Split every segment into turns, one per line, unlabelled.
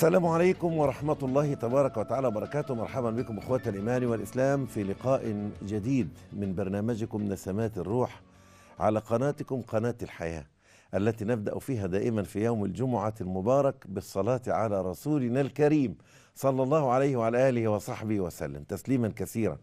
السلام عليكم ورحمة الله تبارك وتعالى وبركاته مرحبا بكم أخوة الإيمان والإسلام في لقاء جديد من برنامجكم نسمات الروح على قناتكم قناة الحياة التي نبدأ فيها دائما في يوم الجمعة المبارك بالصلاة على رسولنا الكريم صلى الله عليه وعلى آله وصحبه وسلم تسليما كثيرا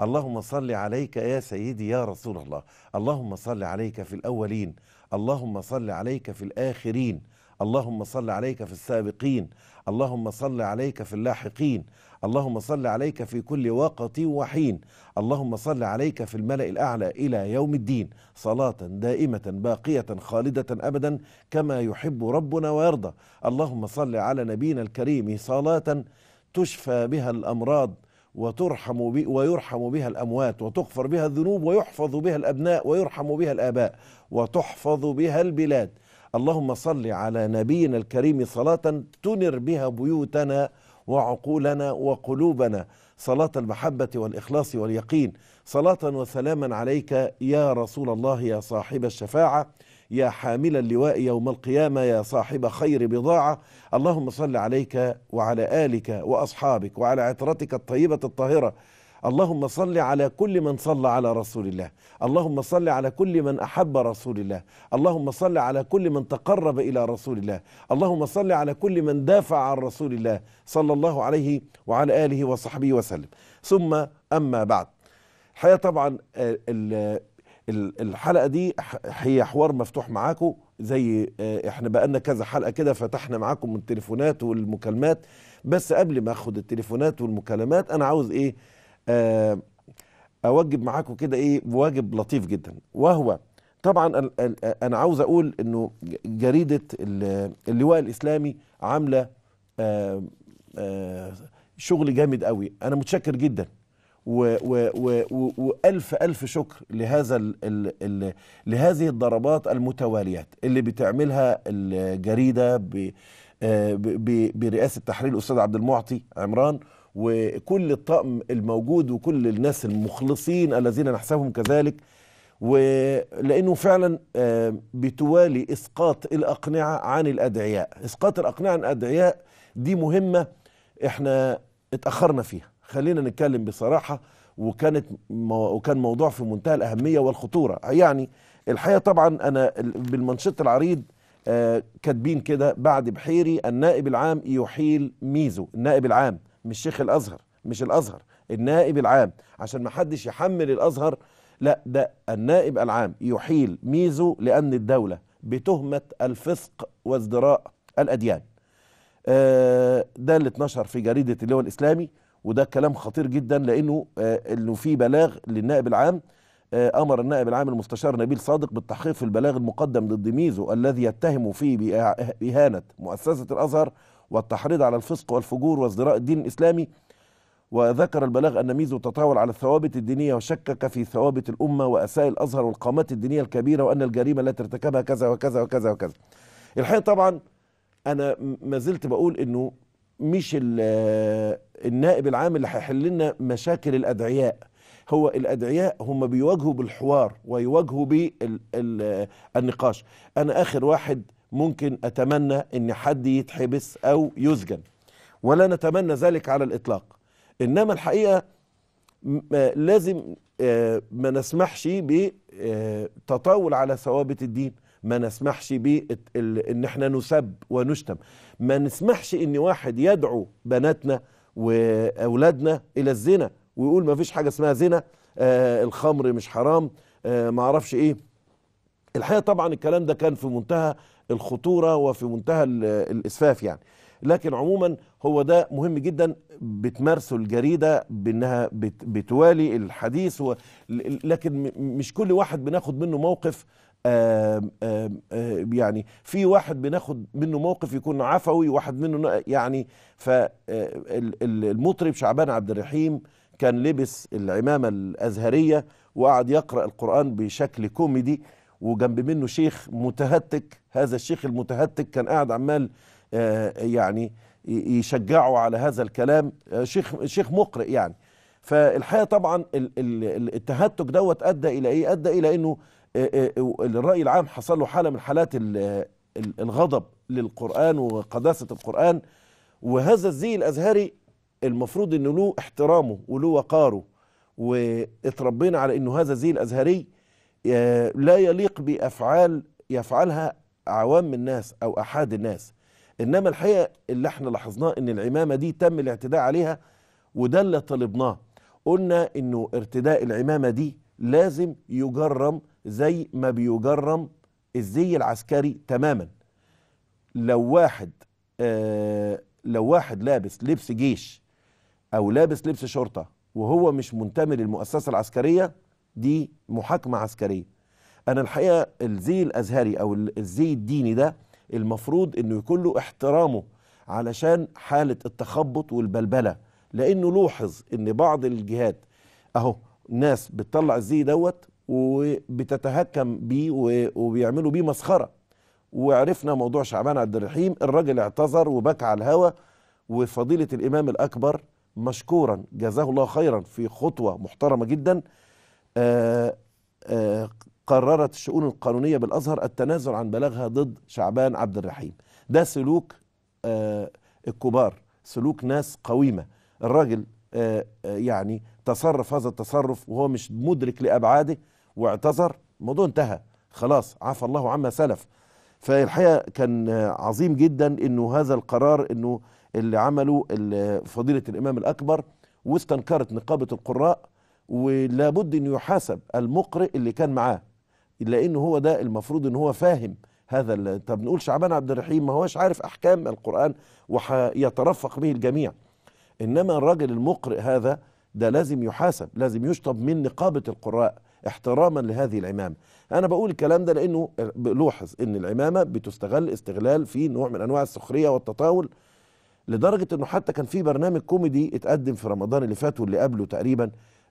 اللهم صل عليك يا سيدي يا رسول الله اللهم صل عليك في الأولين اللهم صل عليك في الآخرين اللهم صل عليك في السابقين اللهم صل عليك في اللاحقين اللهم صل عليك في كل وقت وحين اللهم صل عليك في الملأ الأعلى إلى يوم الدين صلاة دائمة باقية خالدة أبدا كما يحب ربنا ويرضى اللهم صل على نبينا الكريم صلاة تشفى بها الأمراض وترحم بي ويرحم بها الأموات وتغفر بها الذنوب ويحفظ بها الأبناء ويرحم بها الآباء وتحفظ بها البلاد اللهم صل على نبينا الكريم صلاة تنر بها بيوتنا وعقولنا وقلوبنا صلاة المحبة والإخلاص واليقين صلاة وسلاما عليك يا رسول الله يا صاحب الشفاعة يا حامل اللواء يوم القيامة يا صاحب خير بضاعة اللهم صل عليك وعلى آلك وأصحابك وعلى عترتك الطيبة الطاهرة اللهم صل على كل من صلى على رسول الله اللهم صل على كل من احب رسول الله اللهم صل على كل من تقرب الى رسول الله اللهم صل على كل من دافع عن رسول الله صلى الله عليه وعلى اله وصحبه وسلم ثم اما بعد الحقيقه طبعا الحلقه دي هي حوار مفتوح معاكم زي آه، احنا بقالنا كذا حلقه كده فتحنا معاكم التليفونات والمكالمات بس قبل ما اخد التليفونات والمكالمات انا عاوز ايه آه، اوجب معاكم كده ايه واجب لطيف جدا وهو طبعا انا عاوز اقول انه جريده اللواء الاسلامي عامله آه، آه، شغل جامد قوي انا متشكر جدا والف الف شكر لهذا الـ ال ال لهذه الضربات المتواليات اللي بتعملها الجريده برئاسه تحرير الاستاذ عبد المعطي عمران وكل الطقم الموجود وكل الناس المخلصين الذين نحسبهم كذلك ولانه فعلا آه، بتوالي اسقاط الاقنعه عن الادعياء اسقاط الاقنعه عن الادعياء دي مهمه احنا اتاخرنا فيها خلينا نتكلم بصراحه وكانت وكان موضوع في منتهى الاهميه والخطوره يعني الحقيقه طبعا انا بالمنشط العريض آه، كاتبين كده بعد بحيري النائب العام يحيل ميزو النائب العام مش شيخ الازهر مش الازهر النائب العام عشان ما حدش يحمل الازهر لا ده النائب العام يحيل ميزه لامن الدوله بتهمه الفسق وازدراء الاديان آه ده اللي اتنشر في جريده اللواء الاسلامي وده كلام خطير جدا لانه آه انه في بلاغ للنائب العام آه امر النائب العام المستشار نبيل صادق بالتحقيق في البلاغ المقدم ضد ميزو الذي يتهم فيه باهانه مؤسسه الازهر والتحريض على الفسق والفجور وازدراء الدين الإسلامي وذكر البلاغ أن ميزو تطاول على الثوابت الدينية وشكك في ثوابت الأمة وأساء الأزهر والقامات الدينية الكبيرة وأن الجريمة التي ارتكبها كذا وكذا وكذا وكذا الحقيقة طبعا أنا ما زلت بقول أنه مش النائب العام اللي هيحل لنا مشاكل الأدعياء هو الأدعياء هم بيواجهوا بالحوار ويواجهوا بالنقاش أنا آخر واحد ممكن أتمنى أن حد يتحبس أو يسجن ولا نتمنى ذلك على الإطلاق إنما الحقيقة آه، لازم آه، ما نسمحش بتطاول آه، على ثوابت الدين ما نسمحش بان احنا نسب ونشتم ما نسمحش ان واحد يدعو بناتنا واولادنا الى الزنا ويقول ما فيش حاجه اسمها زنا آه الخمر مش حرام آه ما اعرفش ايه الحقيقه طبعا الكلام ده كان في منتهى الخطورة وفي منتهى الإسفاف يعني لكن عموما هو ده مهم جدا بتمارسه الجريدة بأنها بتوالي الحديث و لكن مش كل واحد بناخد منه موقف آم آم آم يعني في واحد بناخد منه موقف يكون عفوي واحد منه يعني فالمطرب آه، شعبان عبد الرحيم كان لبس العمامة الأزهرية وقعد يقرأ القرآن بشكل كوميدي وجنب منه شيخ متهتك هذا الشيخ المتهتك كان قاعد عمال آه، يعني يشجعه على هذا الكلام آه، شيخ شيخ مقرئ يعني فالحقيقه طبعا التهتك دوت ادى الى ايه ادى الى انه آه، الراي العام حصل له حاله من حالات الغضب للقران وقداسه القران وهذا الزي الازهري المفروض انه له احترامه وله وقاره واتربينا على انه هذا الزي الازهري آه، لا يليق بأفعال يفعلها عوام الناس أو احاد الناس إنما الحقيقة اللي احنا لاحظناه إن العمامة دي تم الاعتداء عليها وده اللي طلبناه قلنا إنه ارتداء العمامة دي لازم يجرم زي ما بيجرم الزي العسكري تماما لو واحد آه لو واحد لابس لبس جيش أو لابس لبس شرطة وهو مش منتمي للمؤسسة العسكرية دي محاكمة عسكرية أنا الحقيقة الزي الأزهري أو الزي الديني ده المفروض أنه يكون له احترامه علشان حالة التخبط والبلبلة لأنه لوحظ أن بعض الجهات أهو ناس بتطلع الزي دوت وبتتهكم بيه وبيعملوا بيه مسخرة وعرفنا موضوع شعبان عبد الرحيم الراجل اعتذر وبكى على الهوى وفضيلة الإمام الأكبر مشكورا جزاه الله خيرا في خطوة محترمة جدا آه، آه، قررت الشؤون القانونية بالأزهر التنازل عن بلاغها ضد شعبان عبد الرحيم ده سلوك آه، الكبار سلوك ناس قويمة الراجل يعني تصرف هذا التصرف وهو مش مدرك لأبعاده واعتذر الموضوع انتهى خلاص عفى الله عما سلف فالحقيقة كان عظيم جدا انه هذا القرار انه اللي عمله فضيلة الامام الاكبر واستنكرت نقابة القراء ولابد أن يحاسب المقرئ اللي كان معاه لأن هو ده المفروض أن هو فاهم هذا طب نقول شعبان عبد الرحيم ما هوش عارف أحكام القرآن ويترفق به الجميع إنما الراجل المقرئ هذا ده لازم يحاسب لازم يشطب من نقابة القراء احتراما لهذه العمامة أنا بقول الكلام ده لأنه بلوحظ أن العمامة بتستغل استغلال في نوع من أنواع السخرية والتطاول لدرجة أنه حتى كان في برنامج كوميدي اتقدم في رمضان اللي فات واللي قبله تقريبا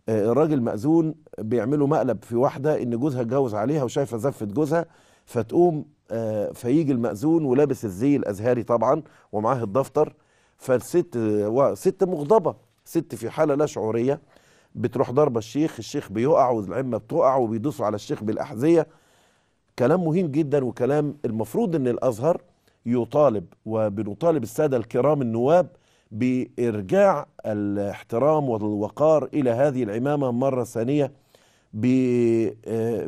آه، راجل مأذون بيعملوا مقلب في واحدة إن جوزها اتجوز عليها وشايفة زفة جوزها فتقوم آه، فيجي المأذون ولابس الزي الأزهري طبعا ومعاه الدفتر فالست آه، ست مغضبة ست في حالة لا شعورية بتروح ضربة الشيخ الشيخ بيقع والعمة بتقع وبيدوسوا على الشيخ بالأحذية كلام مهين جدا وكلام المفروض ان الازهر يطالب وبنطالب الساده الكرام النواب بإرجاع الاحترام والوقار إلى هذه العمامة مرة ثانية آه،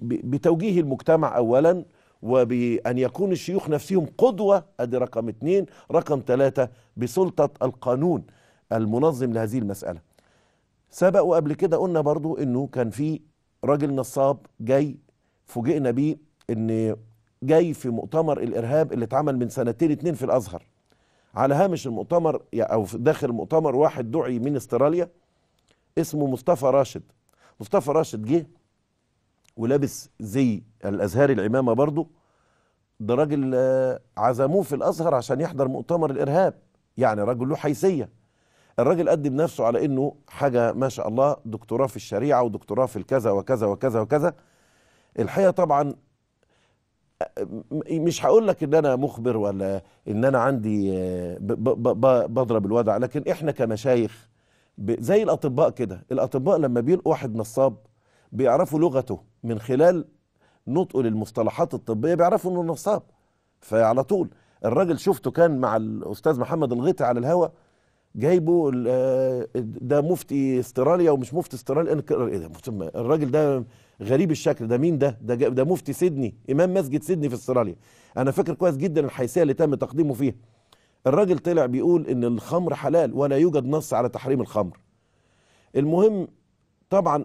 بتوجيه المجتمع أولا وبأن يكون الشيوخ نفسهم قدوة أدي رقم اثنين رقم ثلاثة بسلطة القانون المنظم لهذه المسألة سبق وقبل كده قلنا برضو أنه كان في راجل نصاب جاي فوجئنا بيه أن جاي في مؤتمر الإرهاب اللي اتعمل من سنتين اتنين في الأزهر على هامش المؤتمر او داخل المؤتمر واحد دعي من استراليا اسمه مصطفى راشد مصطفى راشد جه ولابس زي الازهار العمامه برضه ده راجل آه، عزموه في الازهر عشان يحضر مؤتمر الارهاب يعني راجل له حيثيه الراجل قدم نفسه على انه حاجه ما شاء الله دكتوراه في الشريعه ودكتوراه في الكذا وكذا وكذا وكذا الحقيقه طبعا مش هقول لك ان انا مخبر ولا ان انا عندي بضرب الوضع لكن احنا كمشايخ زي الاطباء كده الاطباء لما بيلقوا واحد نصاب بيعرفوا لغته من خلال نطقه للمصطلحات الطبيه بيعرفوا انه نصاب فعلى طول الراجل شفته كان مع الاستاذ محمد الغيطي على الهوا جايبه آه، ده مفتي استراليا ومش مفتي استراليا انا ايه ده الراجل ده غريب الشكل ده مين ده ده, ده مفتي سيدني امام مسجد سيدني في استراليا انا فاكر كويس جدا الحيثيه اللي تم تقديمه فيها الراجل طلع بيقول ان الخمر حلال ولا يوجد نص على تحريم الخمر المهم طبعا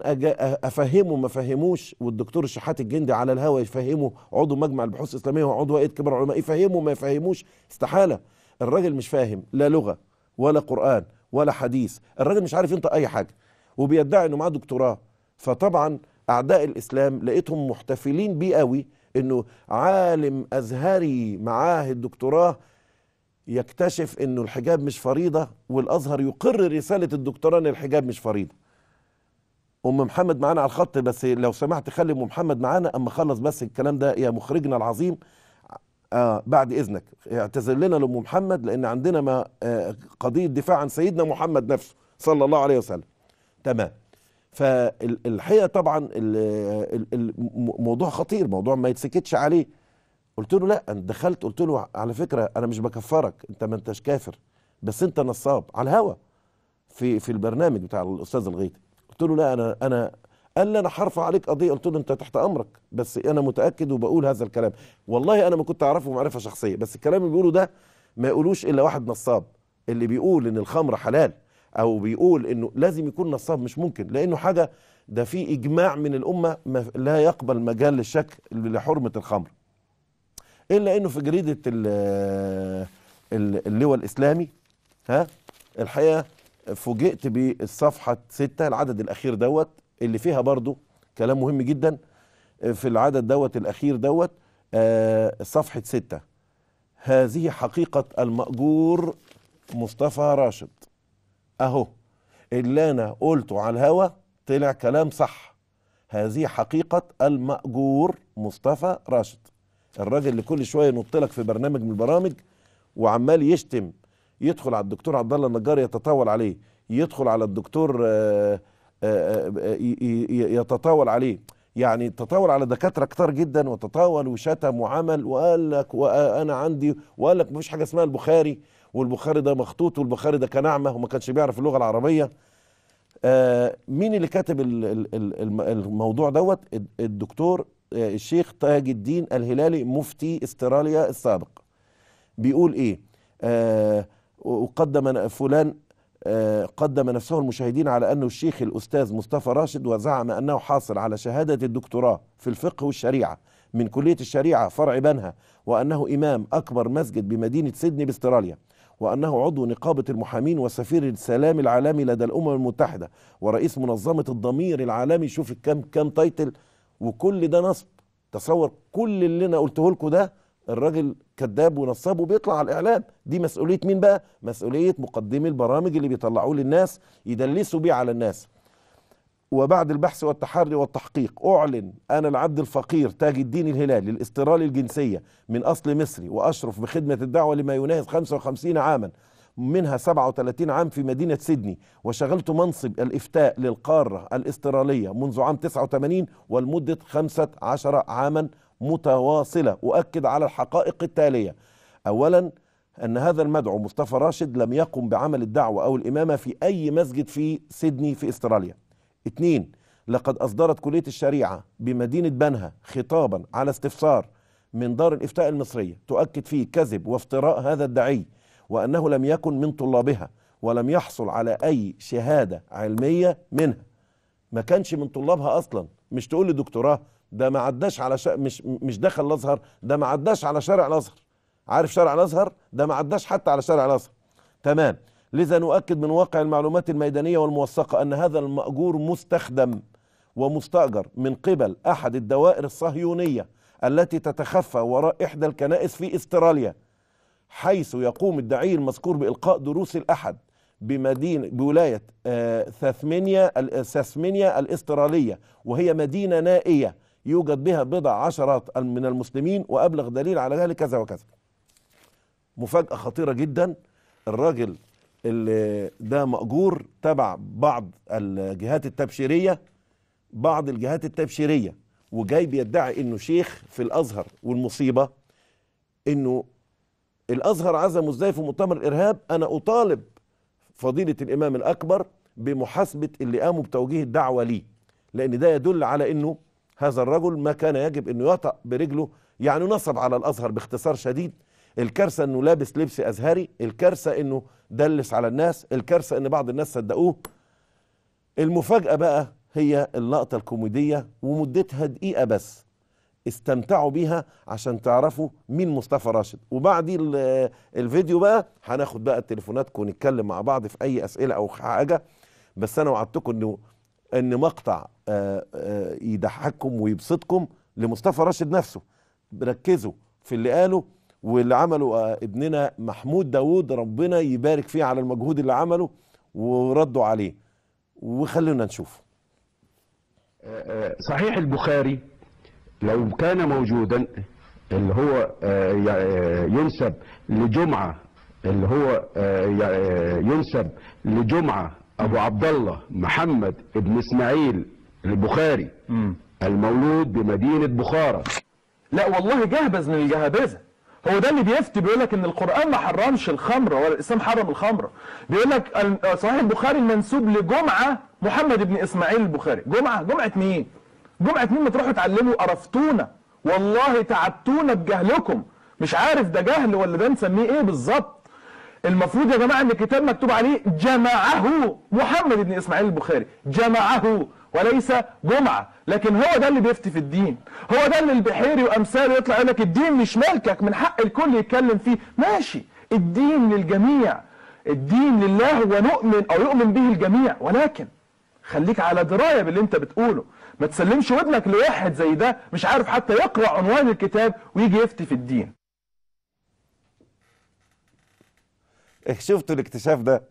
افهمه ما فهموش والدكتور الشحات الجندي على الهوا يفهمه عضو مجمع البحوث الاسلاميه وعضو هيئه كبار العلماء يفهمه ما يفهموش استحاله الراجل مش فاهم لا لغه ولا قران ولا حديث الراجل مش عارف ينطق اي حاجه وبيدعي انه معاه دكتوراه فطبعا اعداء الاسلام لقيتهم محتفلين بيه قوي انه عالم ازهري معاه الدكتوراه يكتشف انه الحجاب مش فريضه والازهر يقر رساله الدكتوراه ان الحجاب مش فريضه ام محمد معانا على الخط بس لو سمحت خلي ام محمد معانا اما خلص بس الكلام ده يا مخرجنا العظيم آه بعد اذنك اعتذر لنا لام محمد لان عندنا ما آه قضيه دفاع عن سيدنا محمد نفسه صلى الله عليه وسلم تمام فالحقيقه طبعا الموضوع خطير موضوع ما يتسكتش عليه قلت له لا انا دخلت قلت له على فكره انا مش بكفرك انت ما انتش كافر بس انت نصاب على الهوا في في البرنامج بتاع الاستاذ الغيتي قلت له لا انا انا قال لي انا حرفع عليك قضيه قلت له انت تحت امرك بس انا متاكد وبقول هذا الكلام والله انا ما كنت اعرفه معرفه شخصيه بس الكلام اللي بيقوله ده ما يقولوش الا واحد نصاب اللي بيقول ان الخمر حلال او بيقول انه لازم يكون نصاب مش ممكن لانه حاجه ده في اجماع من الامه لا يقبل مجال للشك لحرمه الخمر الا انه في جريده اللواء الاسلامي ها الحقيقه فوجئت بالصفحه 6 العدد الاخير دوت اللي فيها برضو كلام مهم جدا في العدد دوت الاخير دوت آه، صفحه 6 هذه حقيقه الماجور مصطفى راشد اهو اللي انا قلته على الهوى طلع كلام صح هذه حقيقة المأجور مصطفى راشد الراجل اللي كل شوية ينط لك في برنامج من البرامج وعمال يشتم يدخل على الدكتور عبد الله النجار يتطاول عليه يدخل على الدكتور آه، آه، آه، يتطاول عليه يعني تطاول على دكاترة كتار جدا وتطاول وشتم وعمل وقال لك وأنا عندي وقال لك مفيش حاجة اسمها البخاري والبخاري ده مخطوط والبخاري ده كان اعمى وما كانش بيعرف اللغه العربيه آه مين اللي كاتب الموضوع دوت الدكتور آه، الشيخ تاج الدين الهلالي مفتي استراليا السابق بيقول ايه آه وقدم فلان آه قدم نفسه المشاهدين على انه الشيخ الاستاذ مصطفى راشد وزعم انه حاصل على شهاده الدكتوراه في الفقه والشريعه من كليه الشريعه فرع بنها وانه امام اكبر مسجد بمدينه سيدني باستراليا وأنه عضو نقابة المحامين وسفير السلام العالمي لدى الأمم المتحدة ورئيس منظمة الضمير العالمي شوف كم كم تايتل وكل ده نصب تصور كل اللي أنا قلته لكم ده الراجل كذاب ونصاب وبيطلع على الإعلام دي مسؤولية مين بقى؟ مسؤولية مقدمي البرامج اللي بيطلعوه للناس يدلسوا بيه على الناس وبعد البحث والتحري والتحقيق أعلن أنا العبد الفقير تاج الدين الهلالي الاسترالي الجنسية من أصل مصري وأشرف بخدمة الدعوة لما يناهز 55 عاما منها 37 عام في مدينة سيدني وشغلت منصب الإفتاء للقارة الاسترالية منذ عام 89 والمدة 15 عاما متواصلة أؤكد على الحقائق التالية أولا أن هذا المدعو مصطفى راشد لم يقم بعمل الدعوة أو الإمامة في أي مسجد في سيدني في استراليا اتنين لقد أصدرت كلية الشريعة بمدينة بنها خطابا على استفسار من دار الإفتاء المصرية تؤكد فيه كذب وافتراء هذا الدعي وأنه لم يكن من طلابها ولم يحصل على أي شهادة علمية منها ما كانش من طلابها أصلا مش تقول لي دكتوراه ده ما عداش على ش... مش مش دخل الازهر ده ما عداش على شارع الازهر عارف شارع الازهر ده ما عداش حتى على شارع الازهر تمام لذا نؤكد من واقع المعلومات الميدانية والموثقة أن هذا المأجور مستخدم ومستأجر من قبل أحد الدوائر الصهيونية التي تتخفى وراء إحدى الكنائس في استراليا حيث يقوم الداعي المذكور بإلقاء دروس الأحد بمدينة بولاية آه، ثاسمينيا ساسمينيا الاسترالية وهي مدينة نائية يوجد بها بضع عشرات من المسلمين وأبلغ دليل على ذلك كذا وكذا مفاجأة خطيرة جدا الراجل اللي ده مأجور تبع بعض الجهات التبشيرية بعض الجهات التبشيرية وجاي بيدعي انه شيخ في الازهر والمصيبة انه الازهر عزمه ازاي في مؤتمر الارهاب انا اطالب فضيلة الامام الاكبر بمحاسبة اللي قاموا بتوجيه الدعوة ليه لان ده يدل على انه هذا الرجل ما كان يجب انه يطأ برجله يعني نصب على الازهر باختصار شديد الكارثه انه لابس لبس ازهري الكارثه انه دلس على الناس الكارثه ان بعض الناس صدقوه المفاجاه بقى هي اللقطه الكوميديه ومدتها دقيقه بس استمتعوا بيها عشان تعرفوا مين مصطفى راشد وبعد الفيديو بقى هناخد بقى تليفوناتكم ونتكلم مع بعض في اي اسئله او حاجه بس انا وعدتكم انه ان مقطع آه، آه، يضحككم ويبسطكم لمصطفى راشد نفسه ركزوا في اللي قاله واللي عمله آه، ابننا محمود داوود ربنا يبارك فيه على المجهود اللي عمله وردوا عليه وخلونا نشوف آه، آه، صحيح البخاري لو كان موجودا اللي هو ينسب لجمعة اللي هو ينسب لجمعة أبو عبد الله محمد بن إسماعيل البخاري المولود بمدينة بخارى لا والله جهبذ من الجهبزه هو ده اللي بيفتي بيقول لك ان القران ما حرمش الخمره ولا الاسلام حرم الخمره بيقول لك صحيح البخاري المنسوب لجمعه محمد بن اسماعيل البخاري جمعه جمعه مين جمعه مين ما تروحوا تعلموا قرفتونا والله تعبتونا بجهلكم مش عارف ده جهل ولا ده نسميه ايه بالظبط المفروض يا جماعه ان الكتاب مكتوب عليه جمعه محمد بن اسماعيل البخاري جمعه وليس جمعة لكن هو ده اللي بيفتي في الدين هو ده اللي البحيري وأمثاله يطلع يقول لك الدين مش ملكك من حق الكل يتكلم فيه ماشي الدين للجميع الدين لله ونؤمن أو يؤمن به الجميع ولكن خليك على دراية باللي انت بتقوله ما تسلمش ودنك لواحد زي ده مش عارف حتى يقرأ عنوان الكتاب ويجي يفتي في الدين شفتوا الاكتشاف ده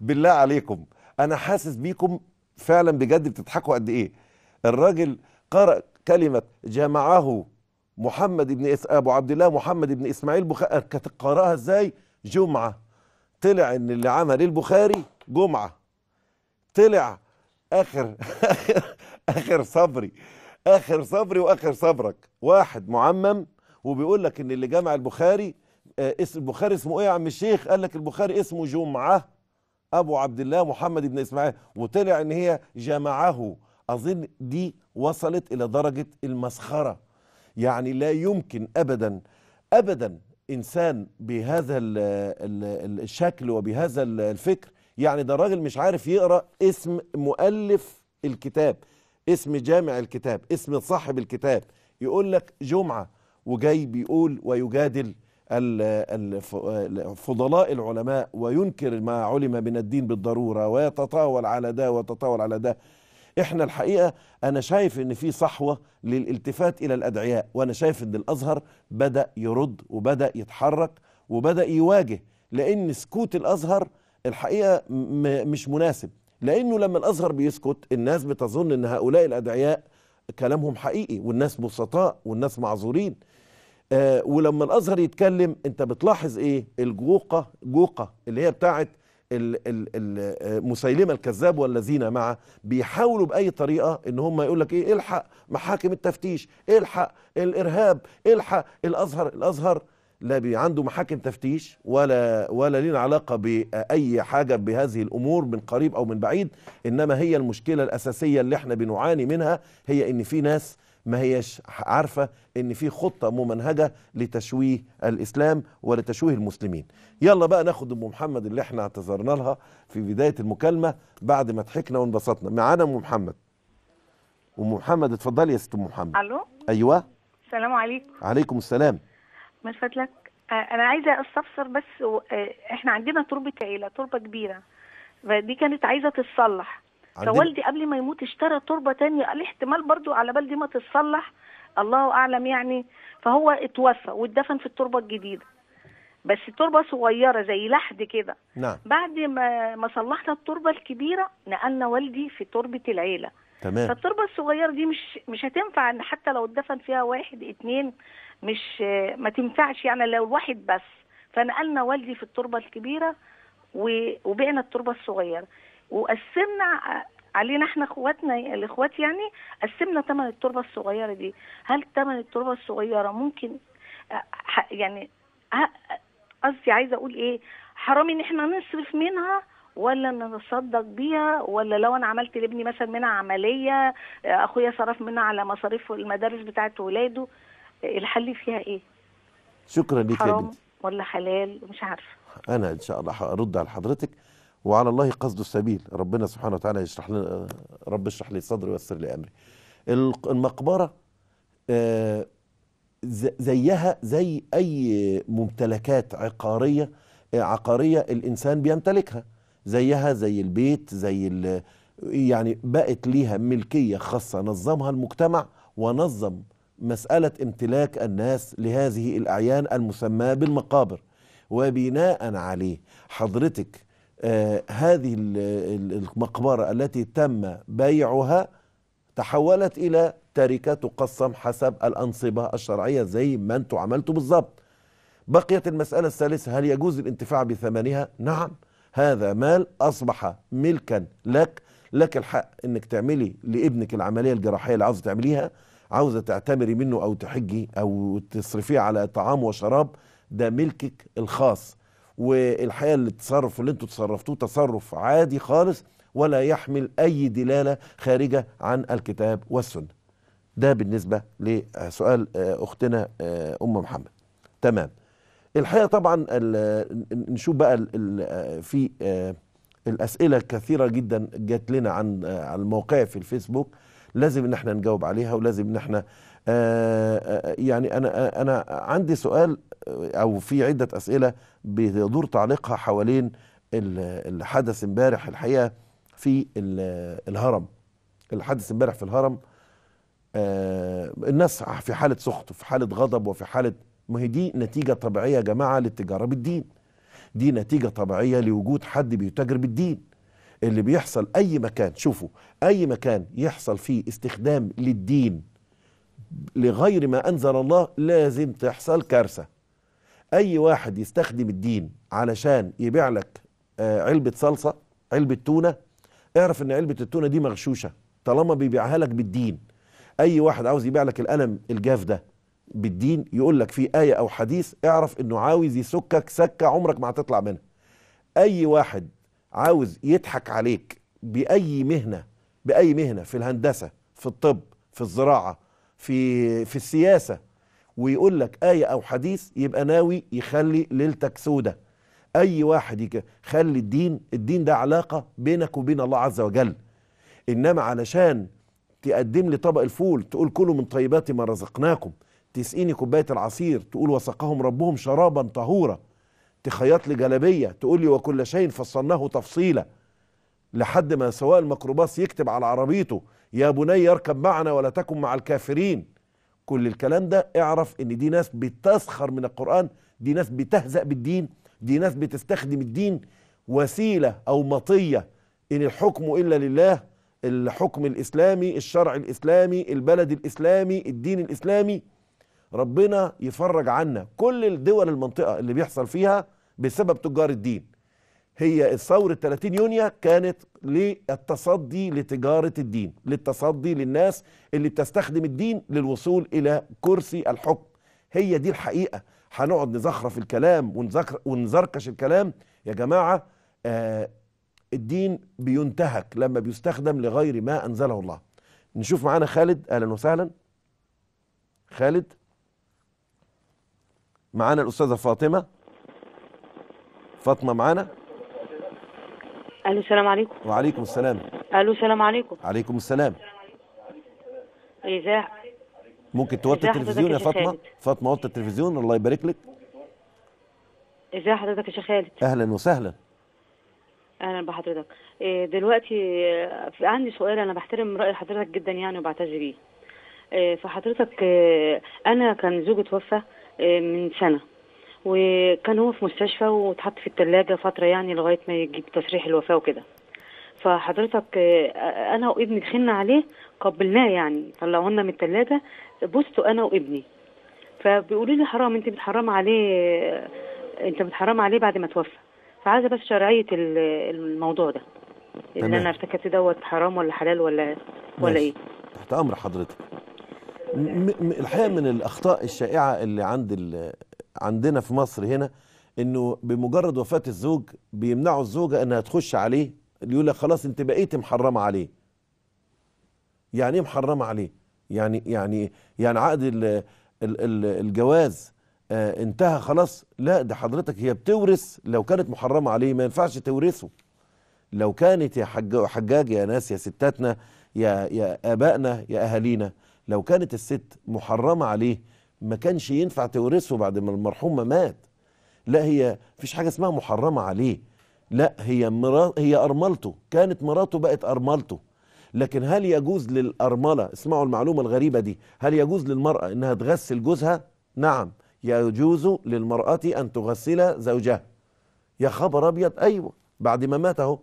بالله عليكم انا حاسس بيكم فعلا بجد بتضحكوا قد ايه الراجل قرأ كلمة جمعه محمد بن إس... أبو عبد الله محمد بن إسماعيل بخاري قراها إزاي جمعة طلع إن اللي عمل البخاري جمعة طلع آخر آخر صبري آخر صبري وآخر صبرك واحد معمم وبيقول لك إن اللي جمع البخاري آه، اسم البخاري اسمه إيه يا عم الشيخ قال لك البخاري اسمه جمعة ابو عبد الله محمد بن اسماعيل وطلع ان هي جمعه اظن دي وصلت الى درجه المسخره يعني لا يمكن ابدا ابدا انسان بهذا الـ الـ الشكل وبهذا الفكر يعني ده راجل مش عارف يقرا اسم مؤلف الكتاب اسم جامع الكتاب اسم صاحب الكتاب يقول لك جمعه وجاي بيقول ويجادل فضلاء العلماء وينكر ما علم من الدين بالضرورة ويتطاول على ده ويتطاول على ده احنا الحقيقة انا شايف ان في صحوة للالتفات الى الادعياء وانا شايف ان الازهر بدأ يرد وبدأ يتحرك وبدأ يواجه لان سكوت الازهر الحقيقة مش مناسب لانه لما الازهر بيسكت الناس بتظن ان هؤلاء الادعياء كلامهم حقيقي والناس بسطاء والناس معذورين آه ولما الازهر يتكلم انت بتلاحظ ايه الجوقه جوقه اللي هي بتاعه آه، مسيلمه الكذاب والذين معه بيحاولوا باي طريقه ان هم يقول لك ايه الحق محاكم التفتيش الحق الارهاب الحق الازهر الازهر لا بي عنده محاكم تفتيش ولا ولا لنا علاقه باي حاجه بهذه الامور من قريب او من بعيد انما هي المشكله الاساسيه اللي احنا بنعاني منها هي ان في ناس ما هيش عارفة ان في خطة ممنهجة لتشويه الاسلام ولتشويه المسلمين يلا بقى ناخد ام محمد اللي احنا اعتذرنا لها في بداية المكالمة بعد ما ضحكنا وانبسطنا معانا ام محمد ام محمد اتفضلي يا ست ام محمد الو ايوه
السلام عليكم
عليكم السلام
من لك انا عايزه استفسر بس احنا عندنا تربه عيله تربه كبيره فدي كانت عايزه تتصلح فوالدي قبل ما يموت اشترى تربه تانية قال احتمال برضو على بال دي ما تتصلح الله اعلم يعني فهو اتوفى واتدفن في التربه الجديده بس تربه صغيره زي لحد كده نعم. بعد ما ما صلحنا التربه الكبيره نقلنا والدي في تربه العيله تمام فالتربه الصغيره دي مش مش هتنفع ان حتى لو اتدفن فيها واحد اتنين مش ما تنفعش يعني لو واحد بس فنقلنا والدي في التربه الكبيره وبعنا التربه الصغيره وقسمنا علينا احنا اخواتنا الاخوات يعني قسمنا ثمن التربه الصغيره دي هل ثمن التربه الصغيره ممكن آه، يعني قصدي عايزه اقول ايه حرام ان احنا نصرف منها ولا نتصدق بيها ولا لو انا عملت لابني مثلا منها عمليه آه، اخويا صرف منها على مصاريف المدارس بتاعه ولاده آه، الحل فيها ايه
شكرا ليك يا بنتي
ولا حلال مش عارفه
انا ان شاء الله هرد على حضرتك وعلى الله قصد السبيل ربنا سبحانه وتعالى يشرح لنا رب اشرح لي صدري ويسر لي امري المقبره آه، زيها زي اي ممتلكات عقاريه عقاريه الانسان بيمتلكها زيها زي البيت زي يعني بقت ليها ملكيه خاصه نظمها المجتمع ونظم مساله امتلاك الناس لهذه الاعيان المسماه بالمقابر وبناء عليه حضرتك آه، هذه المقبرة التي تم بيعها تحولت إلى تركة تقسم حسب الأنصبة الشرعية زي ما أنتوا عملتوا بالظبط بقيت المسألة الثالثة هل يجوز الانتفاع بثمنها؟ نعم هذا مال أصبح ملكا لك لك الحق انك تعملي لابنك العمليه الجراحيه اللي عاوزه تعمليها عاوزه تعتمري منه او تحجي او تصرفيه على طعام وشراب ده ملكك الخاص والحقيقه التصرف اللي انتم تصرفتوه تصرف عادي خالص ولا يحمل اي دلاله خارجه عن الكتاب والسنه ده بالنسبه لسؤال آه، اختنا آه، ام محمد تمام الحقيقه طبعا نشوف بقى آه، في الاسئله كثيره جدا جات لنا عن الموقع في الفيسبوك لازم ان احنا نجاوب عليها ولازم ان احنا يعني انا انا عندي سؤال او في عده اسئله بيدور تعليقها حوالين اللي حدث امبارح الحقيقه في الهرم اللي حدث امبارح في الهرم آه الناس في حاله سخط وفي حاله غضب وفي حاله ما هي دي نتيجه طبيعيه يا جماعه للتجاره بالدين دي نتيجه طبيعيه لوجود حد بيتاجر بالدين اللي بيحصل اي مكان شوفوا اي مكان يحصل فيه استخدام للدين لغير ما انزل الله لازم تحصل كارثه اي واحد يستخدم الدين علشان يبيع لك آه، علبه صلصه علبه تونه اعرف ان علبه التونه دي مغشوشه طالما بيبيعها لك بالدين اي واحد عاوز يبيع لك القلم الجاف ده بالدين يقول لك في ايه او حديث اعرف انه عاوز يسكك سكه عمرك ما هتطلع منها اي واحد عاوز يضحك عليك باي مهنه باي مهنه في الهندسه في الطب في الزراعه في في السياسه ويقول لك آية أو حديث يبقى ناوي يخلي ليلتك سودة أي واحد يخلي الدين الدين ده علاقة بينك وبين الله عز وجل إنما علشان تقدم لي طبق الفول تقول كلوا من طيبات ما رزقناكم تسقيني كوباية العصير تقول وسقهم ربهم شرابا طهورا تخيط لي جلبية تقول لي وكل شيء فصلناه تفصيلا لحد ما سواء الميكروباص يكتب على عربيته يا بني اركب معنا ولا تكن مع الكافرين كل الكلام ده اعرف ان دي ناس بتسخر من القرآن دي ناس بتهزأ بالدين دي ناس بتستخدم الدين وسيلة أو مطية إن الحكم إلا لله الحكم الإسلامي الشرع الإسلامي البلد الإسلامي الدين الإسلامي ربنا يفرج عنا كل الدول المنطقة اللي بيحصل فيها بسبب تجار الدين هي الثورة 30 يونيو كانت للتصدي لتجارة الدين للتصدي للناس اللي بتستخدم الدين للوصول إلى كرسي الحكم هي دي الحقيقة هنقعد نزخرف الكلام ونزركش الكلام يا جماعة آه الدين بينتهك لما بيستخدم لغير ما أنزله الله نشوف معانا خالد أهلا وسهلا خالد معانا الأستاذة فاطمة فاطمة معانا الو السلام عليكم وعليكم السلام الو
السلام عليكم
عليكم السلام اذاعه ممكن توطي التلفزيون يا فاطمه فاطمه وطي التلفزيون الله يبارك لك
ازي حضرتك يا شيخ خالد
اهلا وسهلا
اهلا بحضرتك إيه، دلوقتي عندي سؤال انا بحترم راي حضرتك جدا يعني وبعتز بيه إيه، فحضرتك إيه، انا كان زوجي توفى من سنه وكان هو في مستشفى واتحط في الثلاجه فتره يعني لغايه ما يجيب تصريح الوفاه وكده فحضرتك آه، انا وابني دخلنا عليه قبلناه يعني طلعونا من الثلاجه بوستوا انا وابني فبيقولوا لي حرام انت بتحرم عليه آه، انت بتحرم عليه بعد ما توفى فعايزه بس شرعيه الموضوع ده ان انا ارتكبت دوت حرام ولا حلال ولا
ولا ايه تحت امر حضرتك الحقيقه من الاخطاء الشائعه اللي عند عندنا في مصر هنا انه بمجرد وفاه الزوج بيمنعوا الزوجه انها تخش عليه يقول لك خلاص انت بقيتي محرمه عليه يعني ايه محرمه عليه يعني يعني يعني عقد ال ال ال الجواز آه انتهى خلاص لا ده حضرتك هي بتورث لو كانت محرمه عليه ما ينفعش تورثه لو كانت يا حج حجاج يا ناس يا ستاتنا يا يا ابائنا يا اهالينا لو كانت الست محرمة عليه ما كانش ينفع تورثه بعد ما المرحوم ما مات لا هي فيش حاجة اسمها محرمة عليه لا هي مرا هي أرملته كانت مراته بقت أرملته لكن هل يجوز للأرملة اسمعوا المعلومة الغريبة دي هل يجوز للمرأة إنها تغسل جوزها نعم يجوز للمرأة أن تغسل زوجها يا خبر أبيض أيوة بعد ما مات أهو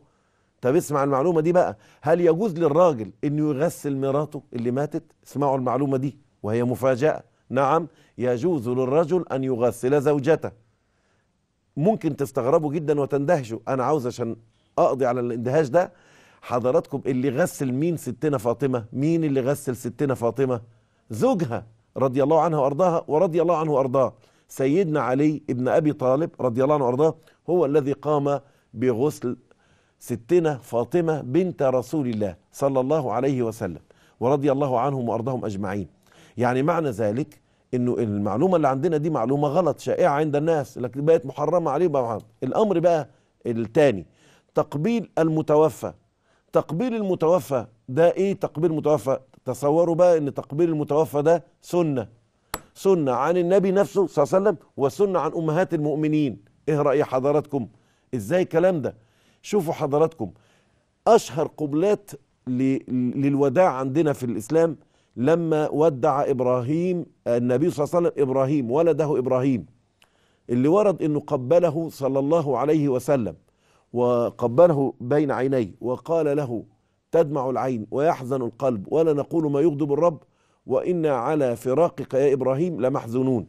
طب اسمع المعلومة دي بقى هل يجوز للراجل انه يغسل مراته اللي ماتت اسمعوا المعلومة دي وهي مفاجأة نعم يجوز للرجل ان يغسل زوجته ممكن تستغربوا جدا وتندهشوا انا عاوز عشان اقضي على الاندهاش ده حضراتكم اللي غسل مين ستنا فاطمة مين اللي غسل ستنا فاطمة زوجها رضي الله عنها وارضاها ورضي الله عنه وارضاه سيدنا علي ابن ابي طالب رضي الله عنه وارضاه هو الذي قام بغسل ستنا فاطمة بنت رسول الله صلى الله عليه وسلم ورضي الله عنهم وأرضهم أجمعين يعني معنى ذلك انه المعلومه اللي عندنا دي معلومه غلط شائعه عند الناس لكن بقت محرمه عليه بقى محرم. الامر بقى الثاني تقبيل المتوفى تقبيل المتوفى ده ايه تقبيل المتوفى تصوروا بقى ان تقبيل المتوفى ده سنه سنه عن النبي نفسه صلى الله عليه وسلم وسنه عن امهات المؤمنين ايه راي حضراتكم ازاي الكلام ده شوفوا حضراتكم أشهر قبلات للوداع عندنا في الإسلام لما ودع إبراهيم النبي صلى الله عليه وسلم إبراهيم ولده إبراهيم اللي ورد أنه قبله صلى الله عليه وسلم وقبله بين عينيه وقال له تدمع العين ويحزن القلب ولا نقول ما يغضب الرب وإنا على فراقك يا إبراهيم لمحزونون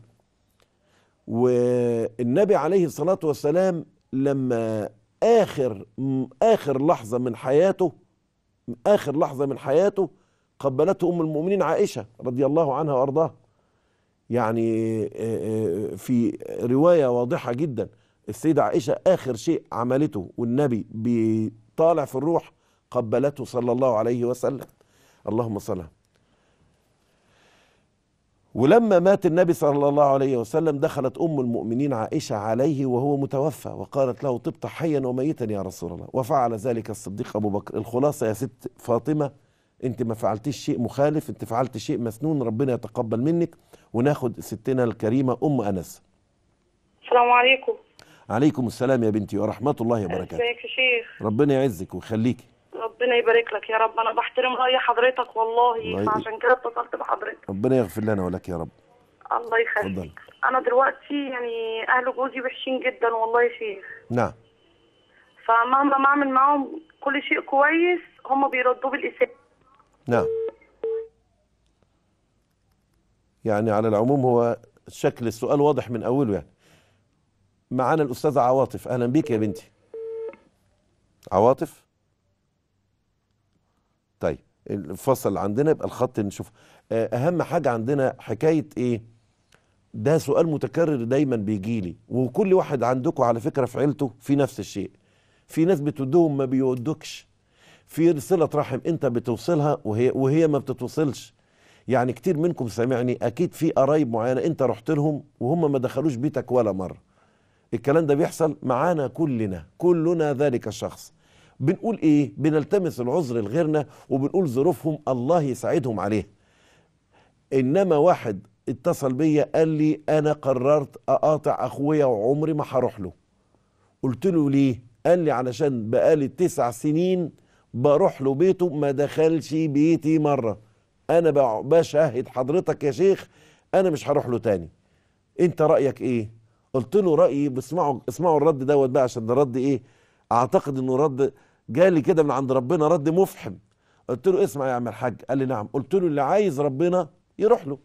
والنبي عليه الصلاة والسلام لما اخر اخر لحظه من حياته اخر لحظه من حياته قبلته ام المؤمنين عائشه رضي الله عنها وارضاها يعني في روايه واضحه جدا السيده عائشه اخر شيء عملته والنبي بيطالع في الروح قبلته صلى الله عليه وسلم اللهم صل ولما مات النبي صلى الله عليه وسلم دخلت أم المؤمنين عائشة عليه وهو متوفى وقالت له طبت حيا وميتا يا رسول الله وفعل ذلك الصديق أبو بكر الخلاصة يا ست فاطمة أنت ما فعلتيش شيء مخالف أنت فعلت شيء مسنون ربنا يتقبل منك وناخد ستنا الكريمة أم أنس
السلام عليكم
عليكم السلام يا بنتي ورحمة الله وبركاته ازيك يا شيخ ربنا يعزك ويخليكي
ربنا يبارك لك يا رب انا بحترم راي حضرتك والله فعشان كده اتصلت بحضرتك
ربنا يغفر لنا ولك يا رب
الله يخليك انا دلوقتي يعني اهل جوزي وحشين جدا والله يا شيخ نعم فمهما ما اعمل معاهم
كل شيء كويس هم بيردوه بالاساءه
نعم يعني على العموم هو شكل السؤال واضح من اوله يعني معانا الاستاذه عواطف اهلا بيك يا بنتي عواطف الفصل اللي عندنا يبقى الخط نشوف آه، اهم حاجه عندنا حكايه ايه ده سؤال متكرر دايما بيجي لي وكل واحد عندكم على فكره في عيلته في نفس الشيء في ناس بتودهم ما بيودكش في صله رحم انت بتوصلها وهي وهي ما بتتوصلش يعني كتير منكم سامعني اكيد في قرايب معينه انت رحت لهم وهم ما دخلوش بيتك ولا مره الكلام ده بيحصل معانا كلنا كلنا ذلك الشخص بنقول ايه بنلتمس العذر لغيرنا وبنقول ظروفهم الله يساعدهم عليها انما واحد اتصل بيا قال لي انا قررت اقاطع اخويا وعمري ما هروح له قلت له ليه قال لي علشان بقالي تسع سنين بروح له بيته ما دخلش بيتي مره انا بشهد حضرتك يا شيخ انا مش هروح له تاني انت رايك ايه قلت له رايي بسمعوا اسمعوا الرد دوت بقى عشان ده رد ايه اعتقد انه رد جالي كده من عند ربنا رد مفحم قلت له اسمع يا عم الحاج قال لي نعم قلت له اللي عايز ربنا يروح له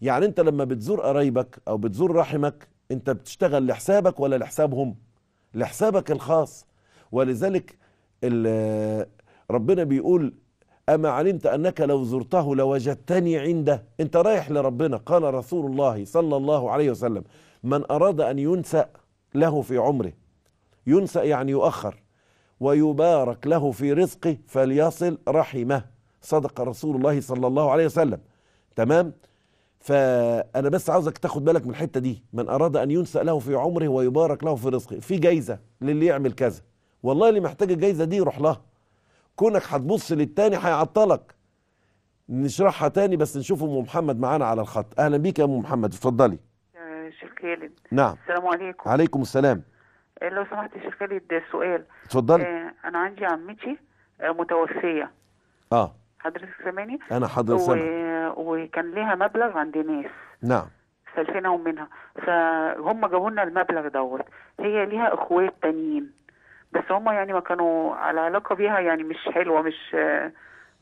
يعني انت لما بتزور قرايبك او بتزور رحمك انت بتشتغل لحسابك ولا لحسابهم لحسابك الخاص ولذلك ربنا بيقول أما علمت أنك لو زرته لوجدتني عنده أنت رايح لربنا قال رسول الله صلى الله عليه وسلم من أراد أن ينسأ له في عمره ينسى يعني يؤخر ويبارك له في رزقه فليصل رحمه صدق رسول الله صلى الله عليه وسلم تمام فانا بس عاوزك تاخد بالك من الحته دي من اراد ان ينسى له في عمره ويبارك له في رزقه في جايزه للي يعمل كذا والله اللي محتاج الجايزه دي روح لها كونك هتبص للتاني هيعطلك نشرحها تاني بس نشوف ام محمد معانا على الخط اهلا بيك يا ام محمد اتفضلي
شيخ خالد نعم السلام عليكم
عليكم السلام
آه، لو سمحت يا شيخ خالد آه، سؤال
اتفضلي آه،
انا عندي عمتي متوفيه اه حضرتك سامعني
انا حضرتك سامع
و... وكان لها مبلغ عند ناس نعم سلفينهم منها فهم جابوا لنا المبلغ دوت هي ليها اخوات تانيين بس هم يعني ما كانوا على علاقه بيها يعني مش حلوه مش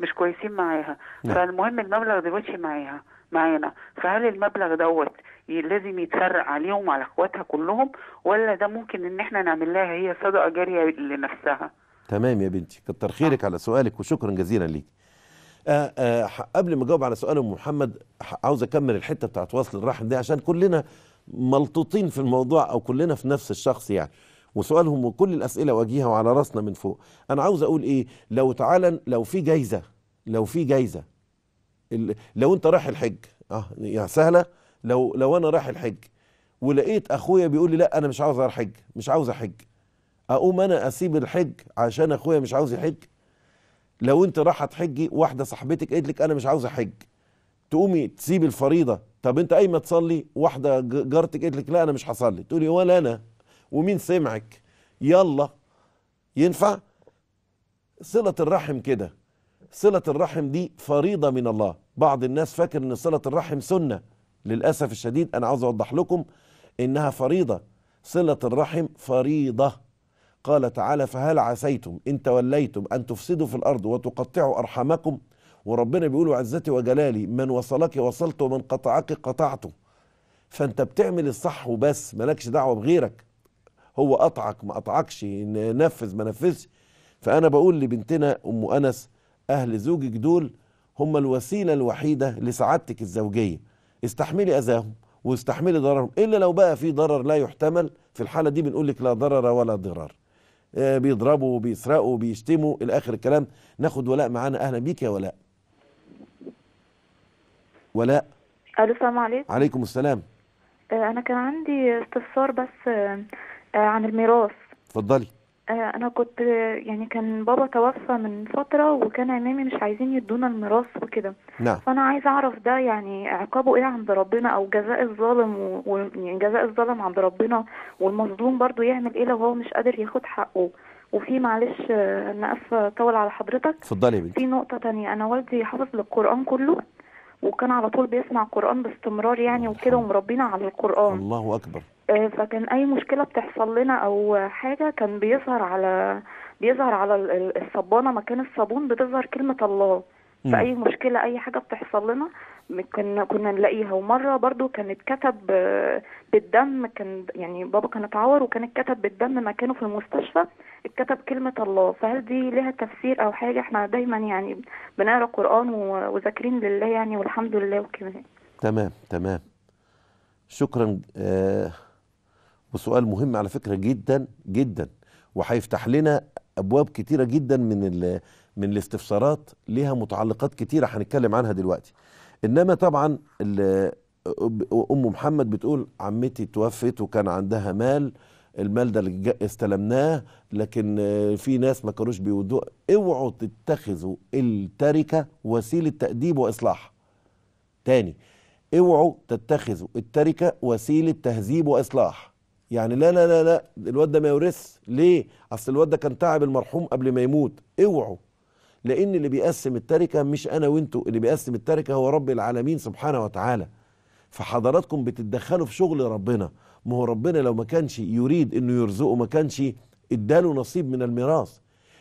مش كويسين معاها نعم. فالمهم المبلغ دلوقتي معاها معانا فهل المبلغ دوت لازم يتفرق عليهم على اخواتها كلهم ولا ده ممكن ان احنا نعمل لها هي صدقه جاريه لنفسها
تمام يا بنتي كتر خيرك على سؤالك وشكرا جزيلا ليك آه, آه، قبل ما اجاوب على سؤال ام محمد عاوز اكمل الحته بتاعت وصل الرحم دي عشان كلنا ملطوطين في الموضوع او كلنا في نفس الشخص يعني وسؤالهم وكل الاسئله واجيها وعلى راسنا من فوق انا عاوز اقول ايه لو تعالى لو في جايزه لو في جايزه لو انت رايح الحج اه يا سهله لو لو انا رايح الحج ولقيت اخويا بيقول لي لا انا مش عاوز احج مش عاوز احج اقوم انا اسيب الحج عشان اخويا مش عاوز يحج لو انت رايحه تحجي واحده صاحبتك قالت لك انا مش عاوز احج تقومي تسيب الفريضه طب انت قايمه تصلي واحده جارتك قالت لك لا انا مش هصلي تقولي ولا انا ومين سمعك يلا ينفع صله الرحم كده صلة الرحم دي فريضة من الله بعض الناس فاكر ان صلة الرحم سنة للأسف الشديد انا عاوز اوضح لكم انها فريضة صلة الرحم فريضة قال تعالى فهل عسيتم ان توليتم ان تفسدوا في الارض وتقطعوا ارحامكم وربنا بيقول عزتي وجلالي من وصلك وصلت ومن قطعك قطعته فانت بتعمل الصح وبس مالكش دعوة بغيرك هو قطعك ما قطعكش نفذ ما نفذش فانا بقول لبنتنا ام انس أهل زوجك دول هم الوسيلة الوحيدة لسعادتك الزوجية استحملي أذاهم واستحملي ضررهم إلا لو بقى في ضرر لا يحتمل في الحالة دي بنقول لك لا ضرر ولا ضرار آه بيضربوا بيسرقوا بيشتموا إلى آخر الكلام ناخد ولاء معانا أهلا بيك يا ولاء ولاء
ألو السلام عليكم
عليكم السلام
آه أنا كان عندي استفسار بس آه, آه، عن الميراث اتفضلي آه، انا كنت يعني كان بابا توفى من فتره وكان عمامي مش عايزين يدونا الميراث وكده نعم فانا عايزه اعرف ده يعني عقابه ايه عند ربنا او جزاء الظالم ويعني جزاء الظالم عند ربنا والمظلوم برضو يعمل ايه لو هو مش قادر ياخد حقه وفي معلش آه، انا اسفه اطول على حضرتك اتفضلي يا في نقطه تانية انا والدي حافظ للقران كله وكان على طول بيسمع قرآن باستمرار يعني وكده ومربينا على القرآن
الله أكبر
آه، فكان أي مشكلة بتحصل لنا أو حاجة كان بيظهر على بيظهر على الصبانة مكان الصابون بتظهر كلمة الله فاي مشكله اي حاجه بتحصل لنا كنا كنا نلاقيها ومره برضو كان اتكتب آه، بالدم كان يعني بابا كان اتعور وكان اتكتب بالدم مكانه في المستشفى اتكتب كلمه الله فهل دي لها تفسير او حاجه احنا دايما يعني بنقرا قران وذاكرين لله يعني والحمد لله وكده
تمام تمام شكرا آه وسؤال مهم على فكره جدا جدا وهيفتح لنا ابواب كتيره جدا من من الاستفسارات ليها متعلقات كتيرة هنتكلم عنها دلوقتي إنما طبعا أم محمد بتقول عمتي توفت وكان عندها مال المال ده اللي استلمناه لكن في ناس ما كانوش بيودوه اوعوا تتخذوا التركة وسيلة تأديب وإصلاح تاني اوعوا تتخذوا التركة وسيلة تهذيب وإصلاح يعني لا لا لا لا الواد ده ما يورث ليه اصل الواد ده كان تعب المرحوم قبل ما يموت اوعوا لان اللي بيقسم التركه مش انا وانتوا اللي بيقسم التركه هو رب العالمين سبحانه وتعالى فحضراتكم بتتدخلوا في شغل ربنا ما هو ربنا لو ما كانش يريد انه يرزقه ما كانش اداله نصيب من الميراث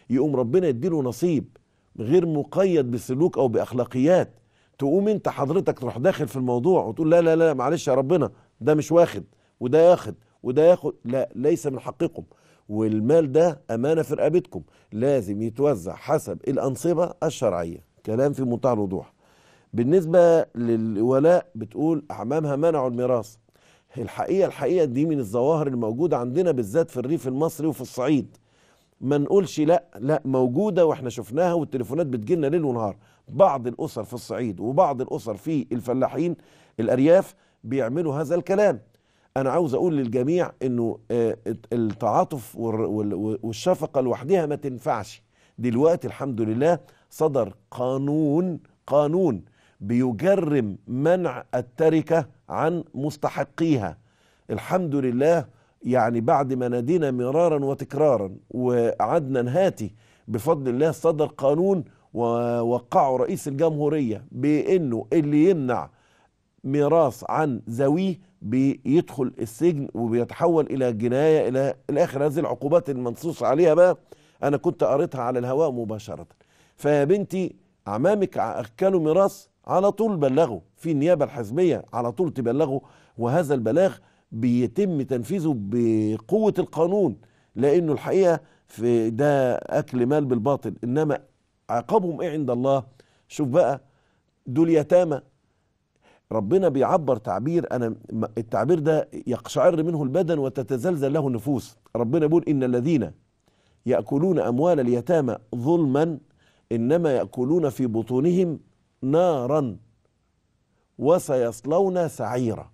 يقوم ربنا يديله نصيب غير مقيد بسلوك او باخلاقيات تقوم انت حضرتك تروح داخل في الموضوع وتقول لا لا لا معلش يا ربنا ده مش واخد وده ياخد وده ياخد لا ليس من حقكم والمال ده امانه في رقبتكم لازم يتوزع حسب الانصبه الشرعيه كلام في منتهى الوضوح بالنسبه للولاء بتقول اعمامها منعوا الميراث الحقيقه الحقيقه دي من الظواهر الموجوده عندنا بالذات في الريف المصري وفي الصعيد ما نقولش لا لا موجوده واحنا شفناها والتليفونات بتجيلنا ليل ونهار بعض الاسر في الصعيد وبعض الاسر في الفلاحين الارياف بيعملوا هذا الكلام انا عاوز اقول للجميع انه آه، التعاطف والشفقه لوحدها ما تنفعش دلوقتي الحمد لله صدر قانون قانون بيجرم منع التركه عن مستحقيها الحمد لله يعني بعد ما نادينا مرارا وتكرارا وقعدنا نهاتي بفضل الله صدر قانون ووقعه رئيس الجمهوريه بانه اللي يمنع ميراث عن ذويه بيدخل السجن وبيتحول الى جنايه الى الاخر هذه العقوبات المنصوص عليها بقى انا كنت قريتها على الهواء مباشره فيا بنتي اعمامك اكلوا ميراث على طول بلغوا في النيابه الحزبيه على طول تبلغوا وهذا البلاغ بيتم تنفيذه بقوه القانون لانه الحقيقه في ده اكل مال بالباطل انما عقابهم ايه عند الله شوف بقى دول يتامى ربنا بيعبر تعبير انا التعبير ده يقشعر منه البدن وتتزلزل له النفوس ربنا بيقول ان الذين ياكلون اموال اليتامى ظلما انما ياكلون في بطونهم نارا وسيصلون سعيرا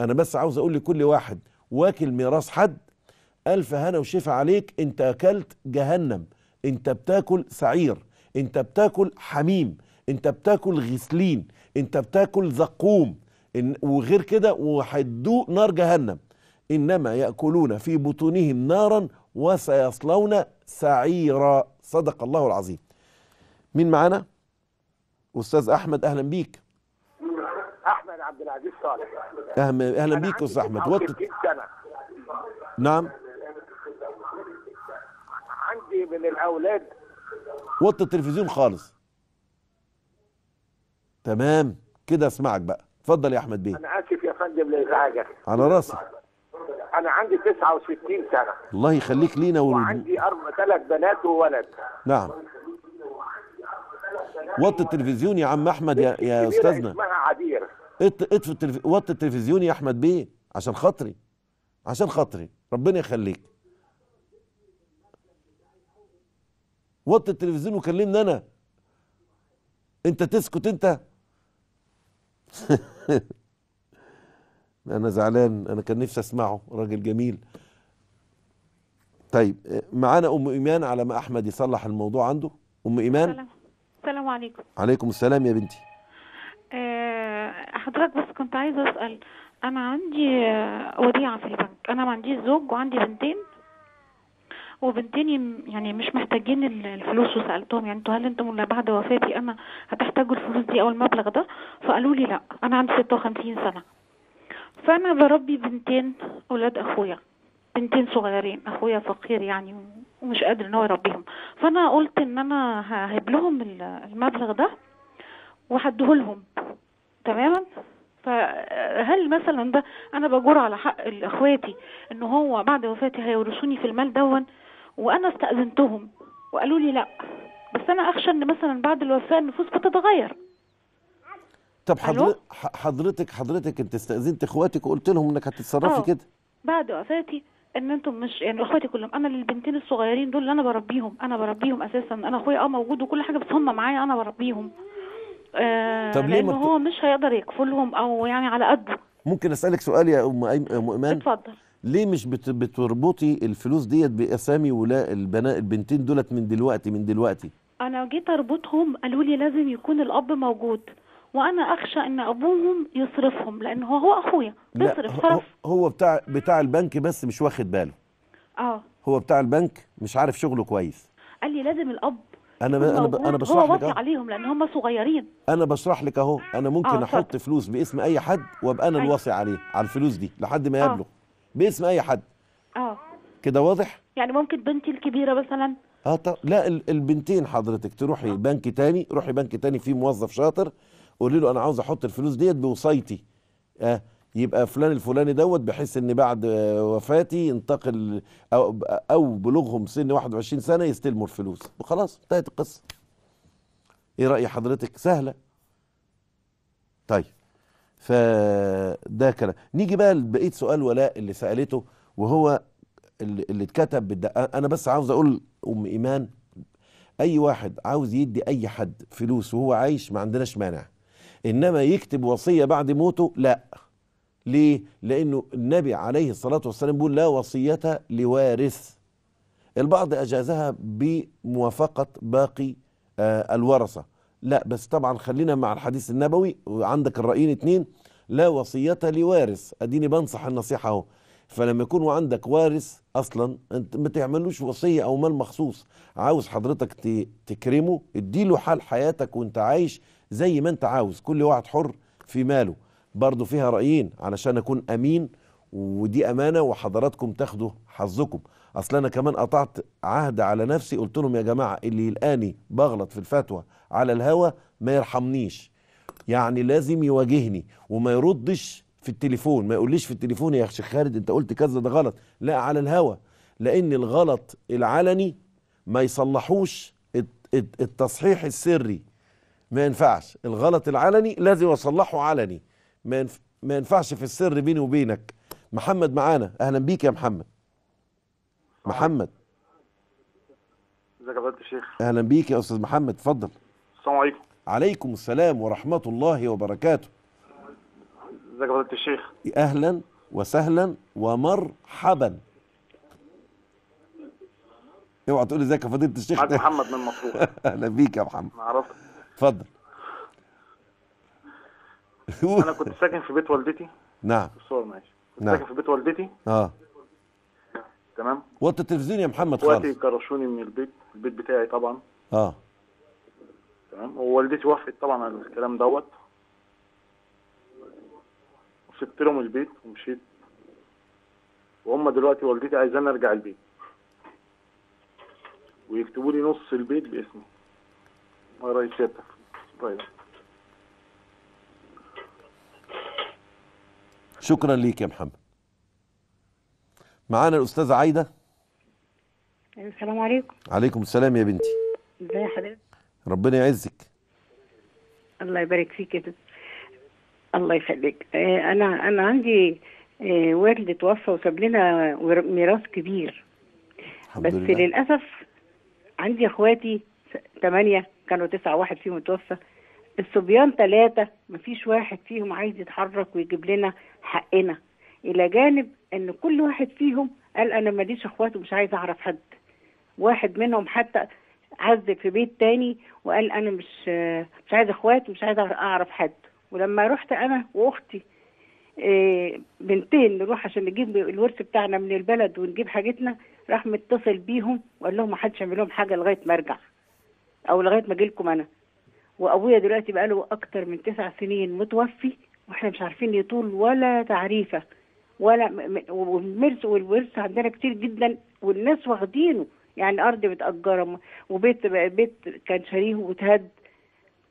انا بس عاوز اقول لكل واحد واكل ميراث حد الف هنا وشفا عليك انت اكلت جهنم انت بتاكل سعير انت بتاكل حميم انت بتاكل غسلين انت بتاكل زقوم إن وغير كده وهتدوق نار جهنم انما ياكلون في بطونهم نارا وسيصلون سعيرا صدق الله العظيم مين معانا استاذ احمد اهلا بيك
احمد عبد العزيز صالح اهلا بيك استاذ احمد وطت... نعم عندي من الاولاد
وط التلفزيون خالص تمام كده اسمعك بقى اتفضل يا احمد بيه انا
اسف يا فندم لازعاجك على راسي انا عندي 69 سنه
الله يخليك لينا و... وعندي
اربع ثلاث بنات وولد نعم وطي
التلفزيون يا عم احمد يا يا استاذنا اسمها عبير اطفي التلف... وطي التلفزيون يا احمد بيه عشان خاطري عشان خاطري ربنا يخليك وطي التلفزيون وكلمني انا انت تسكت انت انا زعلان انا كان نفسي اسمعه راجل جميل طيب معانا ام ايمان على ما احمد يصلح الموضوع عنده ام ايمان
السلام, عليكم
عليكم السلام يا بنتي
آه، حضرتك بس كنت عايزه اسال انا عندي آه، وديعه في البنك انا ما عنديش زوج وعندي بنتين وبنتين يعني مش محتاجين الفلوس وسالتهم يعني انتوا هل انتم بعد وفاتي انا هتحتاجوا الفلوس دي او المبلغ ده فقالوا لي لا انا عندي 56 سنه فانا بربي بنتين اولاد اخويا بنتين صغيرين اخويا فقير يعني ومش قادر ان هو يربيهم فانا قلت ان انا ههب لهم المبلغ ده وهديه لهم تماما فهل مثلا ده انا بجور على حق اخواتي ان هو بعد وفاتي هيورثوني في المال دون وانا استاذنتهم وقالوا لي لا بس انا اخشى ان مثلا بعد الوفاه النفوس بتتغير
طب حضرتك حضرتك حضرتك انت استاذنت اخواتك وقلت لهم انك هتتصرفي آه. كده
بعد وفاتي ان انتم مش يعني اخواتي كلهم انا البنتين الصغيرين دول اللي انا بربيهم انا بربيهم اساسا انا اخويا اه موجود وكل حاجه بس هم معايا انا بربيهم آه طب ليه لانه هو مش هيقدر يكفلهم او يعني على قده
ممكن اسالك سؤال يا ام ايمان اتفضل ليه مش بتربطي الفلوس ديت باسامي ولا البناء البنتين دولت من دلوقتي من دلوقتي
انا جيت اربطهم قالوا لي لازم يكون الاب موجود وانا اخشى ان ابوهم يصرفهم لان هو هو اخويا بيصرف صرف
هو بتاع بتاع البنك بس مش واخد باله اه هو بتاع البنك مش عارف شغله كويس
قال لي لازم الاب
انا انا انا بشرح هو لك هو
عليهم لان هم صغيرين
انا بشرح لك اهو انا ممكن آه احط فلوس باسم اي حد وابقى انا أيوه. الواصي عليه على الفلوس دي لحد ما آه. يبلغ آه. باسم اي حد اه كده واضح
يعني ممكن بنتي الكبيره مثلا
اه طب لا البنتين حضرتك تروحي أوه. بنك تاني روحي بنك تاني فيه موظف شاطر قولي له انا عاوز احط الفلوس ديت بوصيتي آه يبقى فلان الفلاني دوت بحيث ان بعد آه، وفاتي ينتقل او او بلوغهم سن 21 سنه يستلموا الفلوس وخلاص انتهت القصه ايه راي حضرتك سهله طيب فده كلام نيجي بقى لبقيه سؤال ولاء اللي سالته وهو اللي, اللي اتكتب بالدقه انا بس عاوز اقول ام ايمان اي واحد عاوز يدي اي حد فلوس وهو عايش ما عندناش مانع انما يكتب وصيه بعد موته لا ليه لانه النبي عليه الصلاه والسلام بيقول لا وصيه لوارث البعض اجازها بموافقه باقي آه، الورثه لا بس طبعا خلينا مع الحديث النبوي وعندك الرأيين اتنين لا وصية لوارث اديني بنصح النصيحة اهو فلما يكون عندك وارث اصلا انت ما تعملوش وصية او مال مخصوص عاوز حضرتك تكرمه اديله حال حياتك وانت عايش زي ما انت عاوز كل واحد حر في ماله برضه فيها رأيين علشان اكون امين ودي امانة وحضراتكم تاخدوا حظكم اصل انا كمان قطعت عهد على نفسي قلت لهم يا جماعه اللي يلقاني بغلط في الفتوى على الهوا ما يرحمنيش يعني لازم يواجهني وما يردش في التليفون ما يقوليش في التليفون يا شيخ خالد انت قلت كذا ده غلط لا على الهوا لان الغلط العلني ما يصلحوش التصحيح السري ما ينفعش الغلط العلني لازم اصلحه علني ما ينفعش في السر بيني وبينك محمد معانا اهلا بيك يا محمد محمد
ازيك يا فضيله الشيخ
اهلا بيك يا استاذ محمد اتفضل السلام عليكم عليكم السلام ورحمه الله وبركاته
ازيك يا فضيله الشيخ
اهلا وسهلا ومرحبا اوعى تقول ازيك يا فضيله الشيخ معاك محمد من مصر اهلا بيك يا محمد عرفت اتفضل انا كنت
ساكن في بيت والدتي نعم الصور ماشي كنت نعم. ساكن في بيت والدتي اه تمام
وقت التلفزيون يا محمد خالص وقت
كرشوني من البيت البيت بتاعي طبعا اه تمام ووالدتي وافقت طبعا على الكلام دوت وسبت لهم البيت ومشيت وهم دلوقتي والدتي عايزاني ارجع البيت ويكتبوا لي نص البيت باسمي رئيس سيادتك طيب
شكرا ليك يا محمد معانا الاستاذه عايده
السلام عليكم
عليكم السلام يا بنتي ازي حضرتك ربنا يعزك
الله يبارك فيك كده الله يخليك آه، انا انا عندي آه، والد اتوفى وساب لنا ميراث كبير الحمد بس لله. للاسف عندي اخواتي ثمانيه كانوا تسعه واحد فيهم اتوفى الصبيان ثلاثه مفيش واحد فيهم عايز يتحرك ويجيب لنا حقنا الى جانب ان كل واحد فيهم قال انا ماليش اخوات ومش عايز اعرف حد واحد منهم حتى عزل في بيت تاني وقال انا مش مش عايز اخوات ومش عايز اعرف حد ولما رحت انا واختي آه، بنتين نروح عشان نجيب الورث بتاعنا من البلد ونجيب حاجتنا راح متصل بيهم وقال لهم ما حدش يعمل لهم حاجه لغايه ما ارجع او لغايه ما اجي لكم انا وابويا دلوقتي بقى له اكتر من تسع سنين متوفي واحنا مش عارفين يطول ولا تعريفه ولا والمرس والورث عندنا كتير جدا والناس واخدينه يعني ارض متاجره وبيت بيت كان شاريه واتهد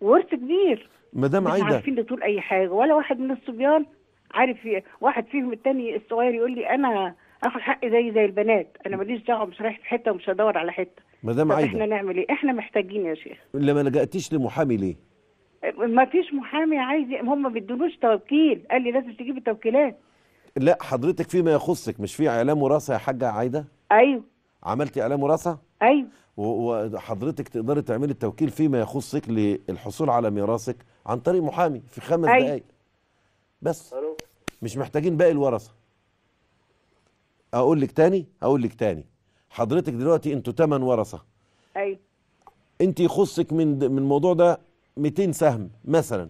ورث كبير
مدام عايده مش عارفين
لطول اي حاجه ولا واحد من الصبيان عارف واحد فيهم التاني الصغير يقول لي انا اخد حقي زي زي البنات انا ماليش دعوه مش رايح في حته ومش هدور على حته
مدام عايده احنا
نعمل ايه احنا محتاجين يا شيخ
لما لجأتيش لمحامي ليه
ما فيش محامي عايز هم ما بيدونوش توكيل قال لي لازم تجيب التوكيلات
لا حضرتك فيما يخصك مش في اعلام وراثه يا حاجه عايده ايوه عملتي اعلام وراثه ايوه وحضرتك تقدري تعملي التوكيل فيما يخصك للحصول على ميراثك عن طريق محامي في خمس أيوه. دقائق بس مش محتاجين باقي الورثه اقول لك تاني اقول لك تاني حضرتك دلوقتي انتوا تمن ورثه ايوه انت يخصك من من الموضوع ده 200 سهم مثلا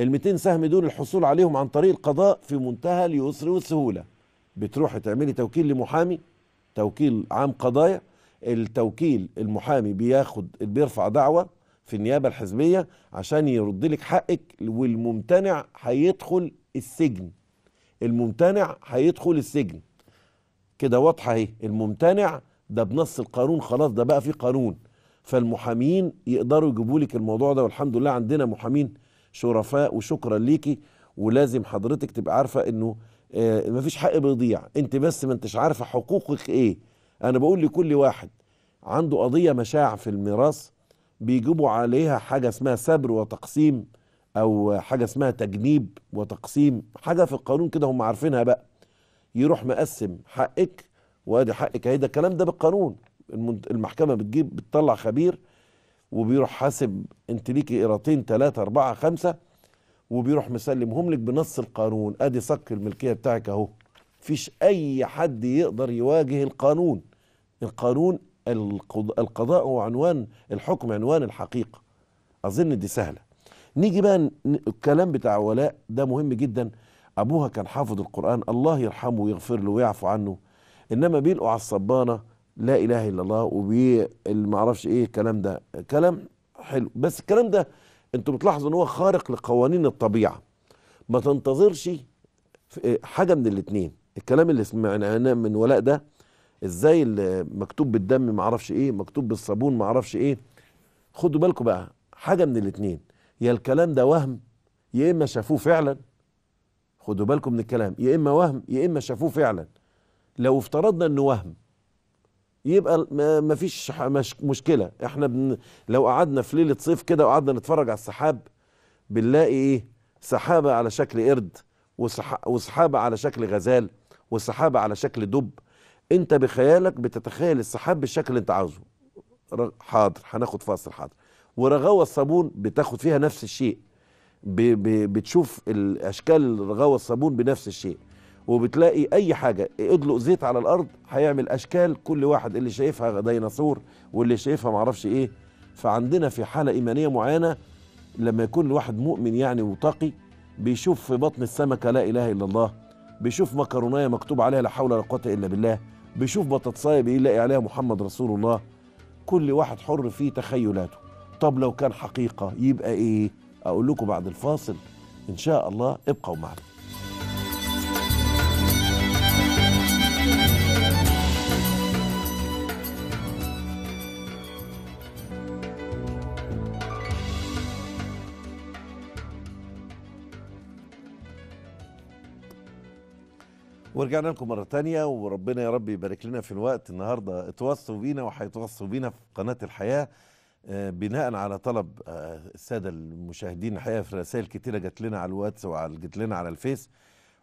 ال 200 سهم دول الحصول عليهم عن طريق القضاء في منتهى اليسر والسهوله بتروحي تعملي توكيل لمحامي توكيل عام قضايا التوكيل المحامي بياخد بيرفع دعوه في النيابه الحزبيه عشان يرد لك حقك والممتنع هيدخل السجن الممتنع هيدخل السجن كده واضحه اهي الممتنع ده بنص القانون خلاص ده بقى في قانون فالمحامين يقدروا يجيبوا لك الموضوع ده والحمد لله عندنا محامين شرفاء وشكرا ليكي ولازم حضرتك تبقى عارفه انه ما آه، مفيش حق بيضيع انت بس ما انتش عارفه حقوقك ايه انا بقول لكل واحد عنده قضيه مشاع في الميراث بيجيبوا عليها حاجه اسمها سبر وتقسيم او حاجه اسمها تجنيب وتقسيم حاجه في القانون كده هم عارفينها بقى يروح مقسم حقك وادي حقك اهي ده الكلام ده بالقانون المحكمه بتجيب بتطلع خبير وبيروح حاسب انت ليك قيرتين ثلاثة أربعة خمسة وبيروح مسلمهم لك بنص القانون ادي صك الملكية بتاعك اهو مفيش اي حد يقدر يواجه القانون القانون القضاء هو عنوان الحكم عنوان الحقيقة اظن دي سهلة نيجي بقى الكلام بتاع ولاء ده مهم جدا ابوها كان حافظ القرآن الله يرحمه ويغفر له ويعفو عنه انما بيلقوا على الصبانة لا اله الا الله وما اعرفش ايه الكلام ده كلام حلو بس الكلام ده انتوا بتلاحظوا ان هو خارق لقوانين الطبيعه ما تنتظرش حاجه من الاثنين الكلام اللي سمعناه من ولاء ده ازاي اللي مكتوب بالدم ما اعرفش ايه مكتوب بالصابون ما اعرفش ايه خدوا بالكم بقى حاجه من الاثنين يا الكلام ده وهم يا اما شافوه فعلا خدوا بالكم من الكلام يا اما وهم يا اما شافوه فعلا لو افترضنا انه وهم يبقى ما فيش مشكله احنا بن لو قعدنا في ليله صيف كده وقعدنا نتفرج على السحاب بنلاقي ايه سحابه على شكل قرد وسحابه على شكل غزال وسحابه على شكل دب انت بخيالك بتتخيل السحاب بالشكل اللي انت عاوزه حاضر هناخد فاصل حاضر ورغاوه الصابون بتاخد فيها نفس الشيء بتشوف الاشكال رغاوه الصابون بنفس الشيء وبتلاقي اي حاجه ادلق زيت على الارض هيعمل اشكال كل واحد اللي شايفها ديناصور واللي شايفها معرفش ايه فعندنا في حاله ايمانيه معينه لما يكون الواحد مؤمن يعني وتقي بيشوف في بطن السمكه لا اله الا الله بيشوف مكرونيه مكتوب عليها لا حول ولا قوه الا بالله بيشوف بطاطسايه بيلاقي عليها محمد رسول الله كل واحد حر في تخيلاته طب لو كان حقيقه يبقى ايه اقول لكم بعد الفاصل ان شاء الله ابقوا معنا ورجعنا لكم مرة تانية وربنا يا رب يبارك لنا في الوقت النهاردة اتوصوا بينا وهيتوصوا بينا في قناة الحياة آه، بناء على طلب آه، السادة المشاهدين الحقيقة في رسائل كتيرة جات لنا على الواتس وعلى جات لنا على الفيس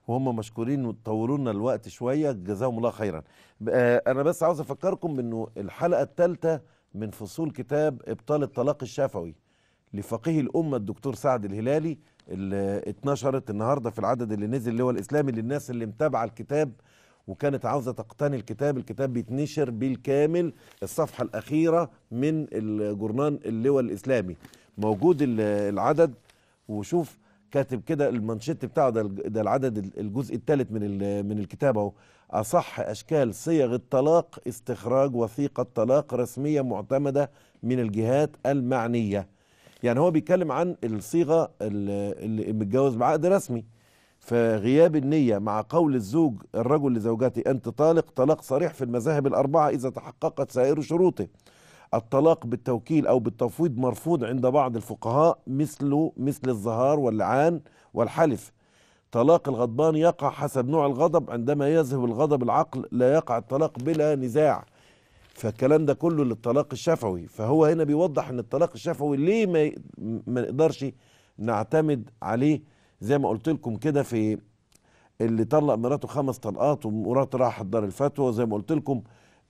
وهم مشكورين وطولونا لنا الوقت شوية جزاهم الله خيرا آه، أنا بس عاوز أفكركم بأنه الحلقة الثالثة من فصول كتاب إبطال الطلاق الشفوي لفقيه الأمة الدكتور سعد الهلالي اللي اتنشرت النهارده في العدد اللي نزل اللي هو الاسلامي للناس اللي متابعه الكتاب وكانت عاوزه تقتني الكتاب الكتاب بيتنشر بالكامل الصفحه الاخيره من الجورنان اللواء الاسلامي موجود العدد وشوف كاتب كده المانشيت بتاعه ده, ده العدد الجزء الثالث من من الكتاب اهو اصح اشكال صيغ الطلاق استخراج وثيقه طلاق رسميه معتمده من الجهات المعنيه يعني هو بيتكلم عن الصيغه اللي متجوز بعقد رسمي فغياب النية مع قول الزوج الرجل لزوجته أنت طالق طلاق صريح في المذاهب الأربعة إذا تحققت سائر شروطه الطلاق بالتوكيل أو بالتفويض مرفوض عند بعض الفقهاء مثل مثل الظهار واللعان والحلف طلاق الغضبان يقع حسب نوع الغضب عندما يذهب الغضب العقل لا يقع الطلاق بلا نزاع فالكلام ده كله للطلاق الشفوي فهو هنا بيوضح ان الطلاق الشفوي ليه ما ما نقدرش نعتمد عليه زي ما قلت لكم كده في اللي طلق مراته خمس طلقات ومراته راحت دار الفتوى وزي ما قلت لكم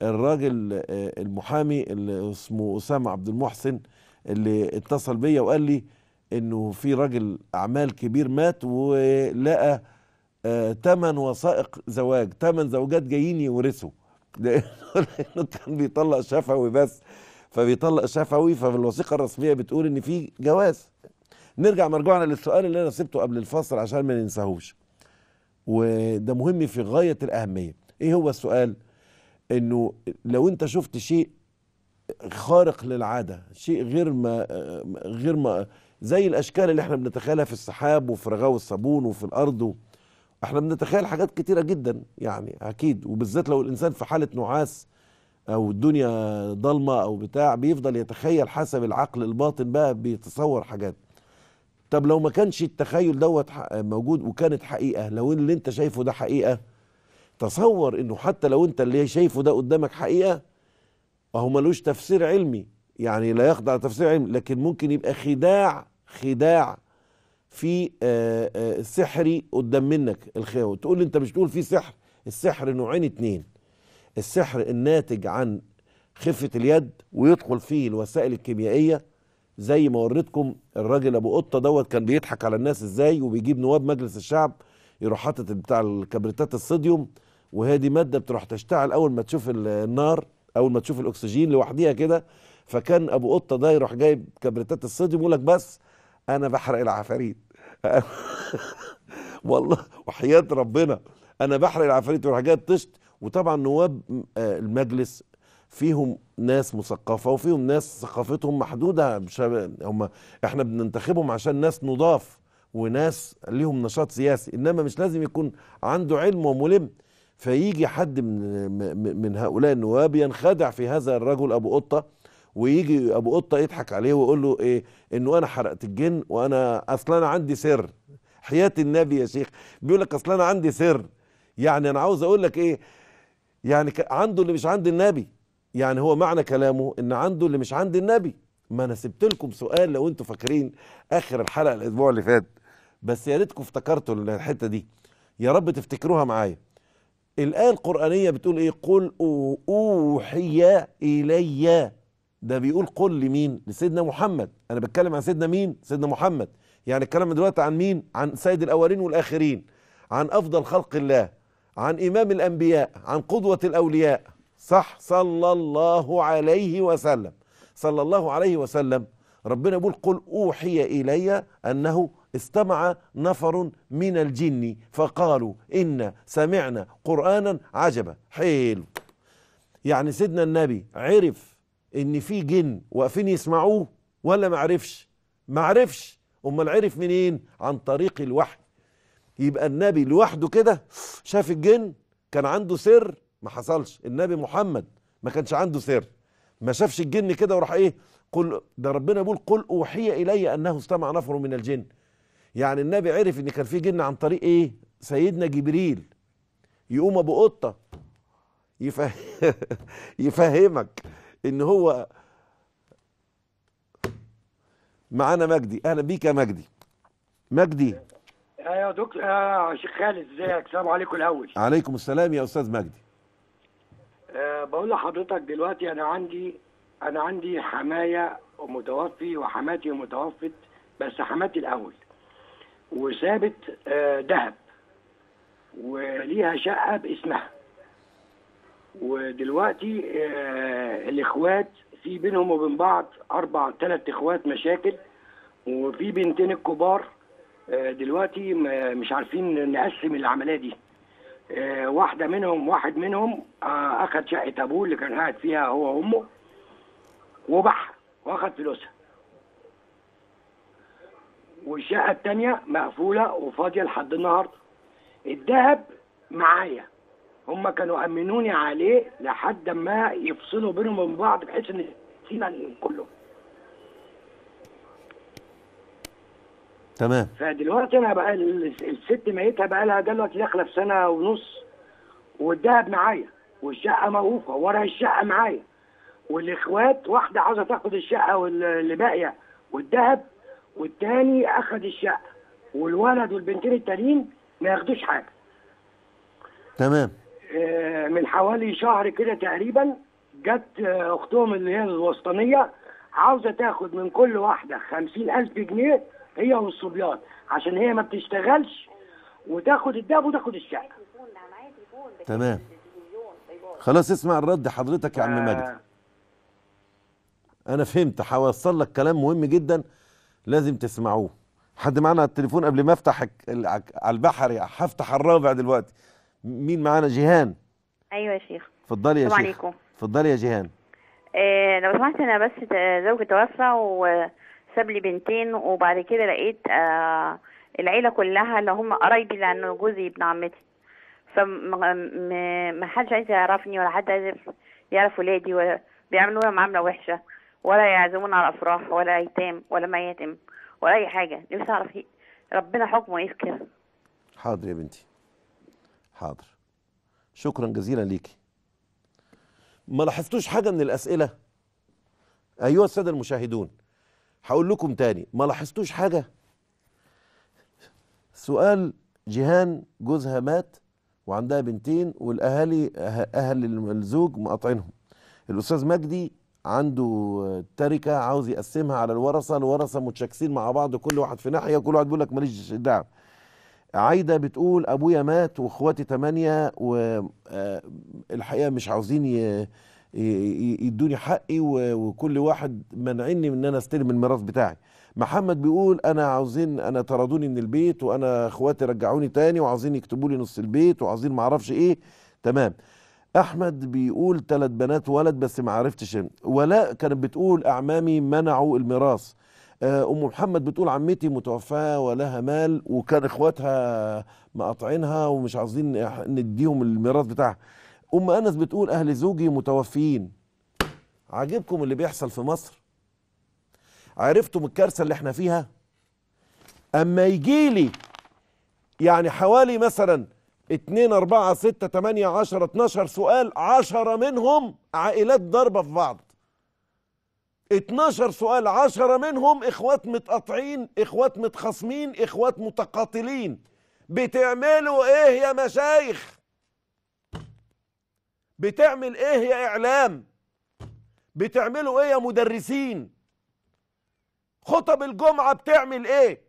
الراجل آه، المحامي اللي اسمه اسامه عبد المحسن اللي اتصل بيا وقال لي انه في راجل اعمال كبير مات ولقى ثمان آه، وثائق زواج ثمان زوجات جايين يورثوا لانه كان بيطلق شفوي بس فبيطلق شفوي فالوثيقه الرسميه بتقول ان في جواز نرجع مرجوعنا للسؤال اللي انا سبته قبل الفصل عشان ما ننساهوش وده مهم في غايه الاهميه ايه هو السؤال انه لو انت شفت شيء خارق للعاده شيء غير ما غير ما زي الاشكال اللي احنا بنتخيلها في السحاب وفي رغاوي الصابون وفي الارض و... احنا بنتخيل حاجات كتيره جدا يعني اكيد وبالذات لو الانسان في حاله نعاس او الدنيا ضلمه او بتاع بيفضل يتخيل حسب العقل الباطن بقى بيتصور حاجات طب لو ما كانش التخيل دوت موجود وكانت حقيقه لو اللي انت شايفه ده حقيقه تصور انه حتى لو انت اللي شايفه ده قدامك حقيقه وهو ملوش تفسير علمي يعني لا يخضع تفسير علمي لكن ممكن يبقى خداع خداع في آه، آه، سحري قدام منك الخاوي تقول لي انت مش تقول في سحر السحر نوعين اتنين السحر الناتج عن خفة اليد ويدخل فيه الوسائل الكيميائية زي ما وريتكم الراجل ابو قطة دوت كان بيضحك على الناس ازاي وبيجيب نواب مجلس الشعب يروح حاطط بتاع الكبريتات الصوديوم وهي دي مادة بتروح تشتعل اول ما تشوف النار اول ما تشوف الاكسجين لوحديها كده فكان ابو قطه ده يروح جايب كبريتات الصوديوم يقول لك بس انا بحرق العفاريت والله وحياه ربنا انا بحرق العفاريت وراح جاي طشت وطبعا نواب آه، المجلس فيهم ناس مثقفة وفيهم ناس ثقافتهم محدودة هم احنا بننتخبهم عشان ناس نضاف وناس ليهم نشاط سياسي انما مش لازم يكون عنده علم وملم فيجي حد من من هؤلاء النواب ينخدع في هذا الرجل ابو قطه ويجي ابو قطه يضحك عليه ويقول له ايه انه انا حرقت الجن وانا اصل انا عندي سر حياه النبي يا شيخ بيقول لك اصل انا عندي سر يعني انا عاوز اقول لك ايه يعني عنده اللي مش عند النبي يعني هو معنى كلامه ان عنده اللي مش عند النبي ما انا سبت لكم سؤال لو انتم فاكرين اخر الحلقه الاسبوع اللي فات بس يا ريتكم افتكرتوا الحته دي يا رب تفتكروها معايا الايه القرانيه بتقول ايه قل اوحي الي ده بيقول قل لمين لسيدنا محمد انا بتكلم عن سيدنا مين سيدنا محمد يعني الكلام دلوقتي عن مين عن سيد الاولين والاخرين عن افضل خلق الله عن امام الانبياء عن قدوه الاولياء صح صلى الله عليه وسلم صلى الله عليه وسلم ربنا يقول قل اوحي الي انه استمع نفر من الجن فقالوا إن سمعنا قرآنا عجبا حيل يعني سيدنا النبي عرف ان في جن واقفين يسمعوه ولا معرفش معرفش امال عرف منين عن طريق الوحي يبقى النبي لوحده كده شاف الجن كان عنده سر ما حصلش النبي محمد ما كانش عنده سر ما شافش الجن كده وراح ايه قل ده ربنا بيقول قل اوحي الي انه استمع نفر من الجن يعني النبي عرف ان كان في جن عن طريق ايه سيدنا جبريل يقوم ابو قطه يفه... يفهمك ان هو معانا مجدي اهلا بيك يا مجدي مجدي
يا دكتور يا شيخ خالد ازيك السلام عليكم الاول
عليكم السلام يا استاذ مجدي
أه بقول لحضرتك دلوقتي انا عندي انا عندي حمايه متوفي وحماتي متوفت بس حماتي الاول وسابت ذهب أه وليها شقه باسمها ودلوقتي آه، الاخوات في بينهم وبين بعض اربع ثلاث اخوات مشاكل وفي بنتين الكبار آه، دلوقتي مش عارفين نقسم العمليه دي آه، واحده منهم واحد منهم اخذ شقه ابوه اللي كان قاعد فيها هو وامه وبح واخذ فلوسها والشقه الثانيه مقفوله وفاضيه لحد النهارده الذهب معايا هم كانوا امنوني عليه لحد ما يفصلوا بينهم وبين بعض بحيث ان سينا كله تمام فدلوقتي انا بقى الست ميتها بقى لها دلوقتي داخله في سنه ونص والدهب معايا والشقه موقوفه ورا الشقه معايا والاخوات واحده عاوزه تاخد الشقه واللي باقيه والدهب والتاني اخد الشقه والولد والبنتين التانيين ما ياخدوش حاجه تمام آه، من حوالي شهر كده تقريبا جت آه، اختهم اللي هي الوسطانيه عاوزه تاخد من كل واحده خمسين ألف جنيه هي والصبيان عشان هي ما بتشتغلش وتاخد الدهب وتاخد الشقه
تمام خلاص اسمع الرد حضرتك يا عم آه. مجدي انا فهمت هوصل لك كلام مهم جدا لازم تسمعوه حد معانا على التليفون قبل ما افتح على البحر هفتح الرابع دلوقتي مين معانا جيهان ايوه يا شيخ اتفضلي يا شيخ عليكم اتفضلي يا جيهان
إيه لو سمحت انا بس زوجي توفى وساب لي بنتين وبعد كده لقيت آه العيله كلها اللي هم قرايبي لانه جوزي ابن عمتي فما حدش عايز يعرفني ولا حد عايز يعرف ولادي ولا بيعملوا لي معامله وحشه ولا يعزمون على افراح ولا ايتام ولا يتم ولا اي حاجه نفسي اعرف ربنا حكمه إيه كده
حاضر يا بنتي حاضر شكرا جزيلا ليكي ما لاحظتوش حاجة من الأسئلة أيها السادة المشاهدون هقول لكم تاني ما لاحظتوش حاجة سؤال جيهان جوزها مات وعندها بنتين والأهالي أهل الزوج مقاطعينهم الأستاذ مجدي عنده تركة عاوز يقسمها على الورثة الورثة متشاكسين مع بعض كل واحد في ناحية كل واحد بيقول لك ماليش دعوة عايده بتقول ابويا مات واخواتي ثمانيه والحقيقه آه، مش عاوزين يدوني حقي وكل واحد منعني من ان انا استلم الميراث بتاعي محمد بيقول انا عاوزين انا طردوني من البيت وانا اخواتي رجعوني تاني وعاوزين يكتبوا لي نص البيت وعاوزين ما اعرفش ايه تمام احمد بيقول ثلاث بنات ولد بس ما عرفتش ولاء كانت بتقول اعمامي منعوا الميراث آه، ام محمد بتقول عمتي متوفاه ولها مال وكان اخواتها مقاطعينها ومش عاوزين نديهم الميراث بتاعها ام انس بتقول اهل زوجي متوفيين عاجبكم اللي بيحصل في مصر عرفتم الكارثه اللي احنا فيها اما يجي لي يعني حوالي مثلا 2 4 6 8 10 12 سؤال 10 منهم عائلات ضاربه في بعض 12 سؤال 10 منهم اخوات متقاطعين اخوات متخاصمين اخوات متقاتلين بتعملوا ايه يا مشايخ بتعمل ايه يا اعلام بتعملوا ايه يا مدرسين خطب الجمعة بتعمل ايه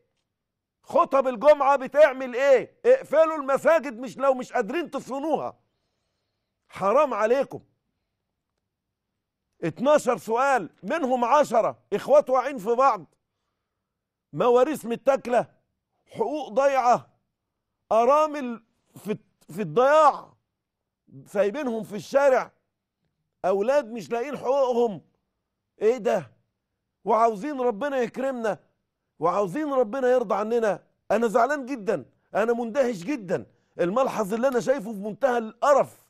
خطب الجمعة بتعمل ايه اقفلوا المساجد مش لو مش قادرين تصونوها حرام عليكم 12 سؤال منهم 10 إخوات واعين في بعض مواريث متاكلة حقوق ضايعة أرامل في في الضياع سايبينهم في الشارع أولاد مش لاقيين حقوقهم إيه ده وعاوزين ربنا يكرمنا وعاوزين ربنا يرضى عننا أنا زعلان جدا أنا مندهش جدا الملحظ اللي أنا شايفه في منتهى القرف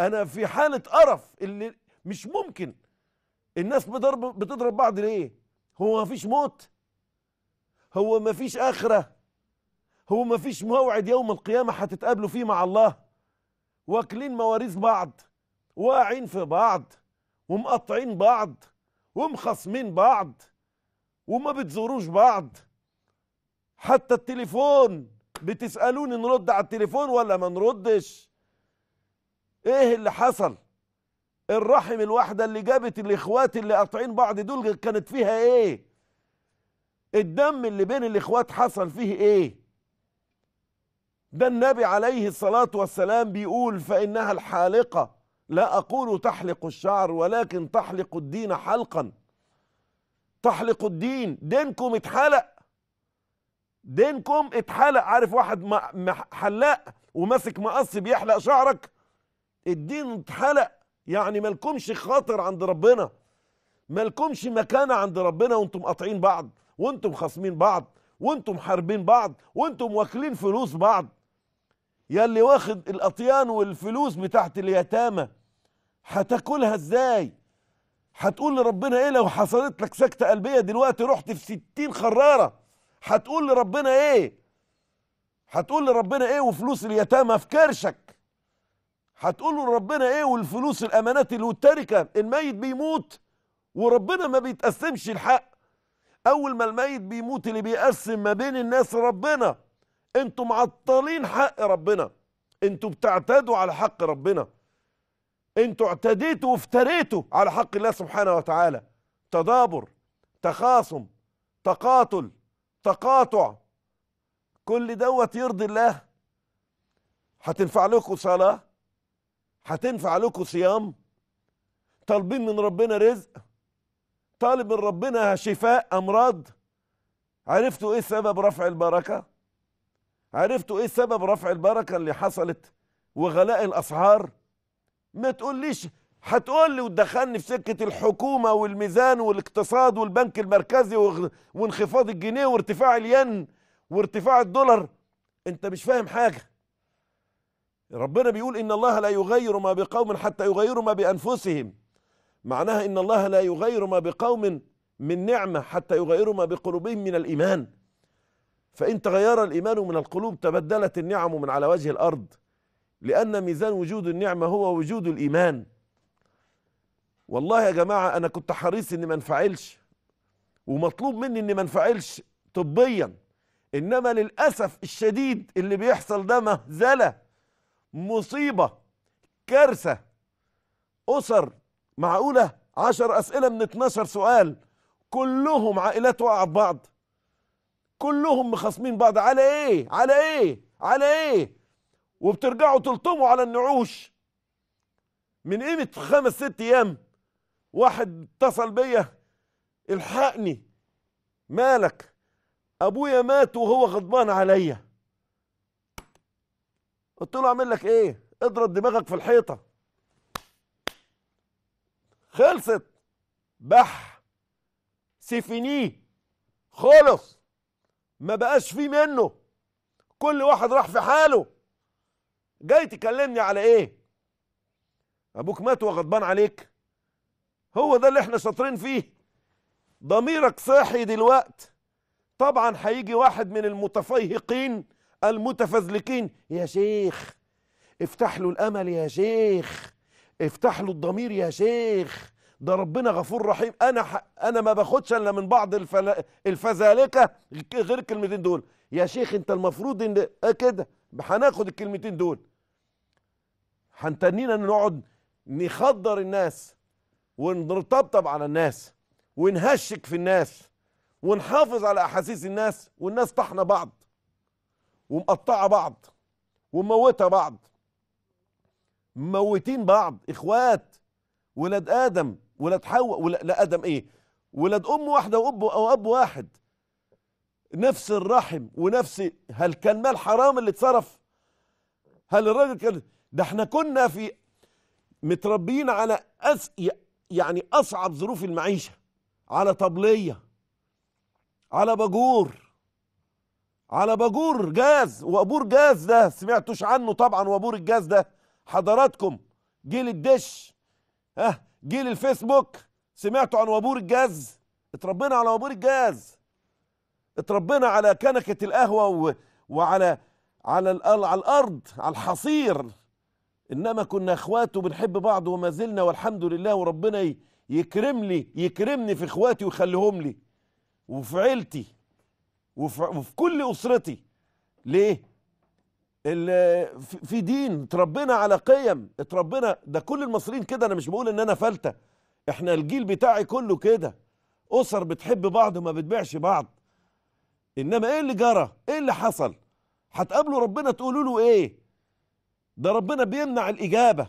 أنا في حالة قرف اللي مش ممكن الناس بضرب بتضرب بعض ليه هو ما فيش موت هو ما فيش آخرة هو ما فيش موعد يوم القيامة هتتقابلوا فيه مع الله واكلين مواريث بعض واقعين في بعض ومقطعين بعض ومخصمين بعض وما بتزوروش بعض حتى التليفون بتسألوني نرد على التليفون ولا ما نردش ايه اللي حصل الرحم الواحدة اللي جابت الاخوات اللي قاطعين بعض دول كانت فيها ايه الدم اللي بين الاخوات حصل فيه ايه ده النبي عليه الصلاة والسلام بيقول فإنها الحالقة لا أقول تحلق الشعر ولكن تحلق الدين حلقا تحلق الدين دينكم اتحلق دينكم اتحلق عارف واحد حلاق وماسك مقص بيحلق شعرك الدين اتحلق يعني مالكمش خاطر عند ربنا مالكمش مكانة عند ربنا وانتم قاطعين بعض وانتم خاصمين بعض وانتم حاربين بعض وانتم واكلين فلوس بعض يا اللي واخد الاطيان والفلوس بتاعت اليتامى هتاكلها ازاي هتقول لربنا ايه لو حصلت لك سكتة قلبية دلوقتي رحت في ستين خرارة هتقول لربنا ايه هتقول لربنا ايه وفلوس اليتامى في كرشك هتقول له ربنا ايه والفلوس الامانات اللي والتركه الميت بيموت وربنا ما بيتقسمش الحق اول ما الميت بيموت اللي بيقسم ما بين الناس ربنا انتوا معطلين حق ربنا انتوا بتعتدوا على حق ربنا انتوا اعتديتوا وافتريتوا على حق الله سبحانه وتعالى تدابر تخاصم تقاتل تقاطع كل دوت يرضي الله هتنفع لكم صلاه هتنفع لكم صيام طالبين من ربنا رزق طالب من ربنا شفاء امراض عرفتوا ايه سبب رفع البركه عرفتوا ايه سبب رفع البركه اللي حصلت وغلاء الاسعار ما تقوليش هتقول لي وتدخلني في سكه الحكومه والميزان والاقتصاد والبنك المركزي وانخفاض الجنيه وارتفاع الين وارتفاع الدولار انت مش فاهم حاجه ربنا بيقول إن الله لا يغير ما بقوم حتى يغيروا ما بأنفسهم معناها إن الله لا يغير ما بقوم من نعمة حتى يغيروا ما بقلوبهم من الإيمان فإن تغير الإيمان من القلوب تبدلت النعم من على وجه الأرض لأن ميزان وجود النعمة هو وجود الإيمان والله يا جماعة أنا كنت حريص إني ما انفعلش ومطلوب مني إني ما انفعلش طبيا إنما للأسف الشديد اللي بيحصل ده مهزلة مصيبة كارثة أسر معقولة عشر أسئلة من 12 سؤال كلهم عائلات وقعت بعض كلهم مخاصمين بعض على ايه على ايه على ايه وبترجعوا تلطموا على النعوش من قيمة خمس ست ايام واحد اتصل بيا الحقني مالك ابويا مات وهو غضبان عليا قلت له اعمل لك ايه اضرب دماغك في الحيطه خلصت بح سيفيني خلص ما بقاش فيه منه كل واحد راح في حاله جاي تكلمني على ايه ابوك مات وغضبان عليك هو ده اللي احنا شاطرين فيه ضميرك صاحي دلوقت طبعا هيجي واحد من المتفيهقين المتفذلكين يا شيخ افتح له الامل يا شيخ افتح له الضمير يا شيخ ده ربنا غفور رحيم انا ح... انا ما باخدش الا من بعض الفل... الفذلكه غير الكلمتين دول يا شيخ انت المفروض ان اه كده هناخد الكلمتين دول هنتنينا نقعد نخدر الناس ونطبطب على الناس ونهشك في الناس ونحافظ على احاسيس الناس والناس طحنا بعض ومقطعه بعض ومموته بعض مموتين بعض اخوات ولاد ادم ولاد حواء لا ادم ايه ولاد ام واحده واب او اب واحد نفس الرحم ونفس هل كان مال حرام اللي اتصرف هل الراجل كان ده احنا كنا في متربيين على أس يعني اصعب ظروف المعيشه على طبليه على باجور على باجور جاز وابور جاز ده سمعتوش عنه طبعا وابور الجاز ده حضراتكم جيل الدش ها جيل الفيسبوك سمعتوا عن وابور الجاز اتربينا على وابور الجاز اتربينا على كنكه القهوه و... وعلى على على الارض على الحصير انما كنا اخوات وبنحب بعض وما زلنا والحمد لله وربنا يكرم لي يكرمني في اخواتي ويخليهم لي وفي عيلتي وفي, وفي كل أسرتي ليه؟ في دين اتربينا على قيم اتربينا ده كل المصريين كده انا مش بقول ان انا فلتة احنا الجيل بتاعي كله كده اسر بتحب بعض وما بتبيعش بعض انما ايه اللي جرى ايه اللي حصل هتقابلوا ربنا تقولوا له ايه ده ربنا بيمنع الاجابة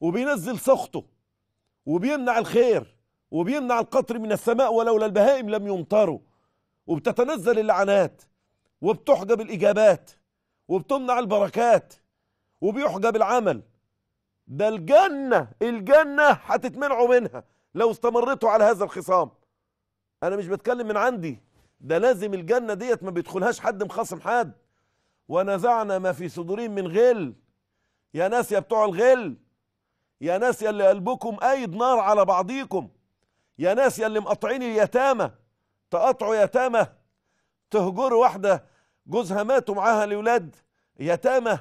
وبينزل سخطه وبيمنع الخير وبيمنع القطر من السماء ولولا البهائم لم يمطروا وبتتنزل اللعنات وبتحجب الإجابات وبتمنع البركات وبيحجب العمل ده الجنة الجنة هتتمنعوا منها لو استمرتوا على هذا الخصام أنا مش بتكلم من عندي ده لازم الجنة ديت ما بيدخلهاش حد مخاصم حد ونزعنا ما في صدورهم من غل يا ناس يا بتوع الغل يا ناس يا اللي قلبكم قايد نار على بعضيكم يا ناس يا اللي مقطعين اليتامى تقطعوا يتامى تهجروا واحدة جوزها مات ومعاها الأولاد يتامى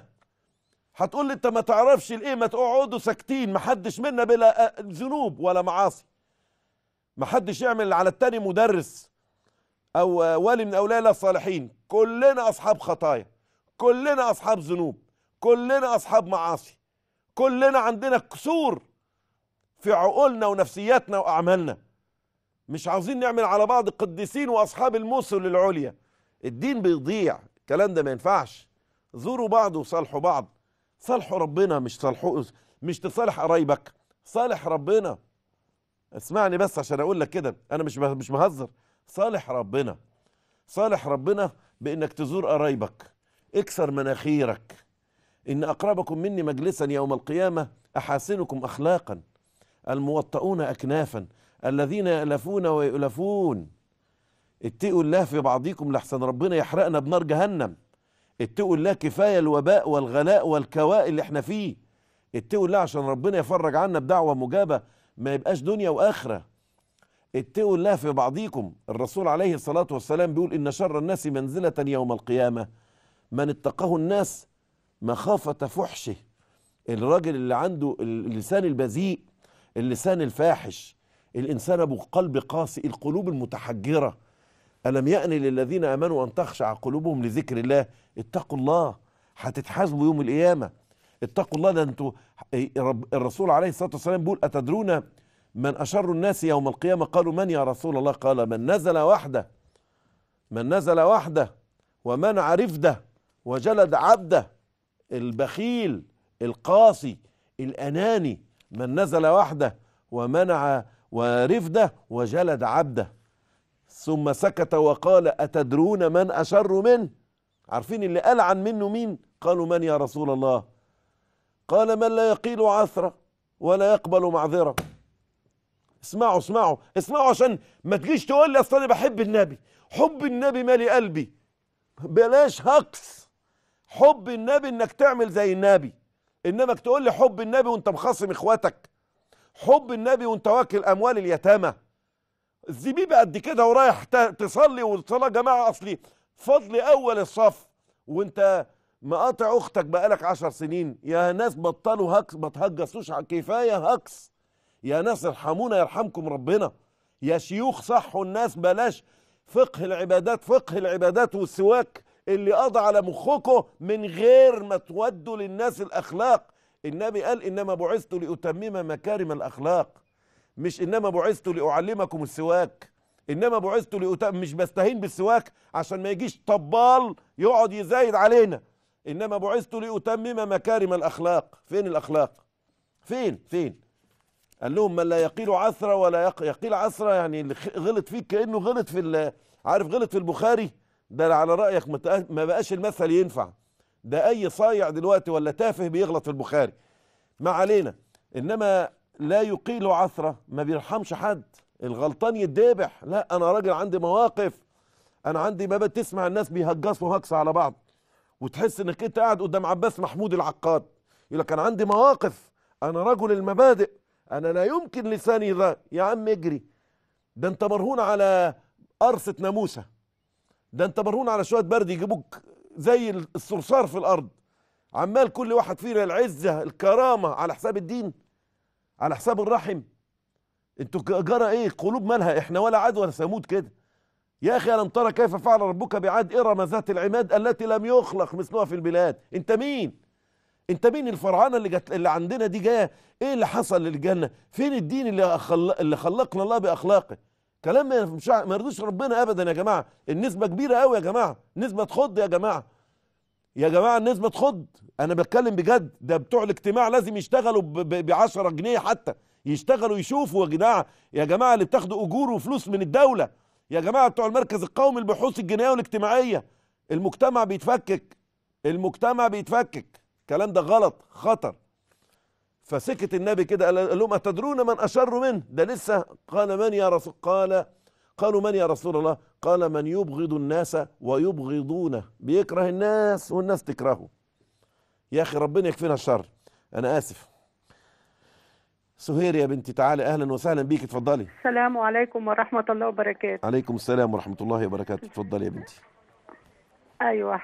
هتقول لي انت ما تعرفش الايه ما تقعدوا ساكتين ما حدش منا بلا آه، ذنوب ولا معاصي ما حدش يعمل على التاني مدرس او آه، والي من اولياء الصالحين كلنا اصحاب خطايا كلنا اصحاب ذنوب كلنا اصحاب معاصي كلنا عندنا كسور في عقولنا ونفسياتنا واعمالنا مش عاوزين نعمل على بعض قديسين واصحاب المثل العليا الدين بيضيع الكلام ده ما ينفعش زوروا بعض وصالحوا بعض صالحوا ربنا مش صالحوا مش تصالح قرايبك صالح ربنا اسمعني بس عشان اقول لك كده انا مش مش مهزر صالح ربنا صالح ربنا بانك تزور قرايبك اكسر مناخيرك ان اقربكم مني مجلسا يوم القيامه احاسنكم اخلاقا الموطئون اكنافا الذين يألفون ويؤلفون اتقوا الله في بعضكم لحسن ربنا يحرقنا بنار جهنم اتقوا الله كفاية الوباء والغلاء والكواء اللي احنا فيه اتقوا الله عشان ربنا يفرج عنا بدعوة مجابة ما يبقاش دنيا وآخرة اتقوا الله في بعضكم الرسول عليه الصلاة والسلام بيقول إن شر الناس منزلة يوم القيامة من اتقاه الناس مخافة فحشه الراجل اللي عنده اللسان البذيء اللسان الفاحش الإنسان أبو قلب قاسي القلوب المتحجرة ألم يأن للذين آمنوا أن تخشع قلوبهم لذكر الله اتقوا الله هتتحاسبوا يوم القيامة اتقوا الله ده انتوا إيه، الرسول عليه الصلاة والسلام بيقول أتدرون من أشر الناس يوم القيامة قالوا من يا رسول الله قال من نزل وحده من نزل وحده ومنع رفده وجلد عبده البخيل القاسي الأناني من نزل وحده ومنع ورفدة وجلد عبده ثم سكت وقال أتدرون من أشر منه عارفين اللي قال عن منه مين قالوا من يا رسول الله قال من لا يقيل عثرة ولا يقبل معذرة اسمعوا اسمعوا اسمعوا عشان ما تجيش تقول لي اصل انا بحب النبي حب النبي مالي قلبي بلاش هقص حب النبي انك تعمل زي النبي انما تقول لي حب النبي وانت مخاصم اخواتك حب النبي وانت واكل اموال اليتامى الزبيبه قد كده ورايح تصلي والصلاه جماعه اصلي فضل اول الصف وانت مقاطع اختك بقالك عشر سنين يا ناس بطلوا هكس ما تهجسوش كفايه هكس يا ناس ارحمونا يرحمكم ربنا يا شيوخ صحوا الناس بلاش فقه العبادات فقه العبادات والسواك اللي قضى على مخكم من غير ما تودوا للناس الاخلاق النبي قال إنما بعثت لأتمم مكارم الأخلاق مش إنما بعثت لأعلمكم السواك إنما بعثت لأتمم مش بستهين بالسواك عشان ما يجيش طبال يقعد يزايد علينا إنما بعثت لأتمم مكارم الأخلاق فين الأخلاق فين فين قال لهم من لا يقيل عثرة ولا يق... يقيل عثرة يعني اللي غلط فيك كأنه غلط في ال... عارف غلط في البخاري ده على رأيك ما بقاش المثل ينفع ده اي صايع دلوقتي ولا تافه بيغلط في البخاري ما علينا انما لا يقيل عثرة ما بيرحمش حد الغلطان يتذبح لا انا راجل عندي مواقف انا عندي ما تسمع الناس بيهجصوا هجص على بعض وتحس انك انت قاعد قدام عباس محمود العقاد يقول لك انا عندي مواقف انا رجل المبادئ انا لا يمكن لساني ذا يا عم اجري ده انت مرهون على قرصة ناموسة ده انت مرهون على شوية برد يجيبوك زي الصرصار في الارض عمال كل واحد فينا العزه الكرامه على حساب الدين على حساب الرحم انتوا جرى ايه قلوب مالها احنا ولا عاد ولا ثمود كده يا اخي الم ترى كيف فعل ربك بعاد ارم ذات العماد التي لم يخلق مثلها في البلاد انت مين انت مين الفرعنه اللي جت اللي عندنا دي جايه ايه اللي حصل للجنه فين الدين اللي اللي خلقنا الله باخلاقه كلام مش ما يرضيش ربنا ابدا يا جماعه النسبه كبيره قوي يا جماعه نسبه تخض يا جماعه يا جماعه النسبه تخض انا بتكلم بجد ده بتوع الاجتماع لازم يشتغلوا ب 10 جنيه حتى يشتغلوا يشوفوا يا جماعه يا جماعه اللي بتاخدوا اجور وفلوس من الدوله يا جماعه بتوع المركز القومي للبحوث الجنائيه والاجتماعيه المجتمع بيتفكك المجتمع بيتفكك الكلام ده غلط خطر فسكت النبي كده قال لهم أتدرون من أشر منه ده لسه قال من يا رسول قال قالوا من يا رسول الله قال من يبغض الناس ويبغضونه بيكره الناس والناس تكرهه يا أخي ربنا يكفينا الشر أنا آسف سهير يا بنتي تعالي اهلا وسهلا بيك اتفضلي
السلام عليكم ورحمه الله وبركاته
عليكم السلام ورحمه الله وبركاته اتفضلي يا بنتي
ايوه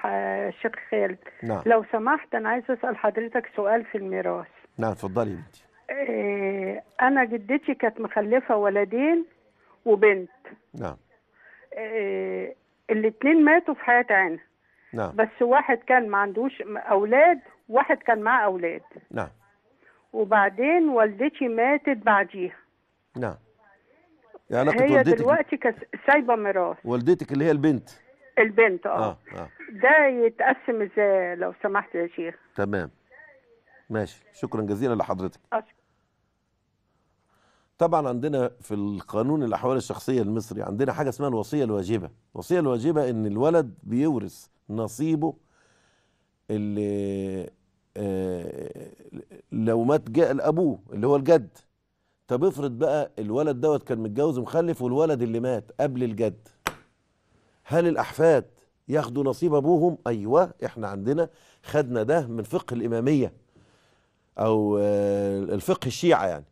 الشيخ خالد نعم لو سمحت انا عايز اسال حضرتك سؤال في الميراث
نعم اتفضلي يا بنتي
آه انا جدتي كانت مخلفه ولدين وبنت نعم آه الاثنين ماتوا في حياه عينها نعم بس واحد كان ما عندوش اولاد واحد كان معاه اولاد نعم وبعدين والدتي ماتت بعديها
نعم يعني هي والدتك دلوقتي
كس... سايبه ميراث
والدتك اللي هي البنت
البنت اه, آه. آه. ده يتقسم ازاي لو سمحت يا شيخ
تمام ماشي شكرا جزيلا لحضرتك طبعا عندنا في القانون الاحوال الشخصيه المصري عندنا حاجه اسمها الوصيه الواجبه الوصيه الواجبه ان الولد بيورث نصيبه اللي آه، لو مات جاء لابوه اللي هو الجد طب افرض بقى الولد دوت كان متجوز ومخلف والولد اللي مات قبل الجد هل الاحفاد ياخدوا نصيب ابوهم ايوه احنا عندنا خدنا ده من فقه الاماميه او آه، الفقه الشيعة يعني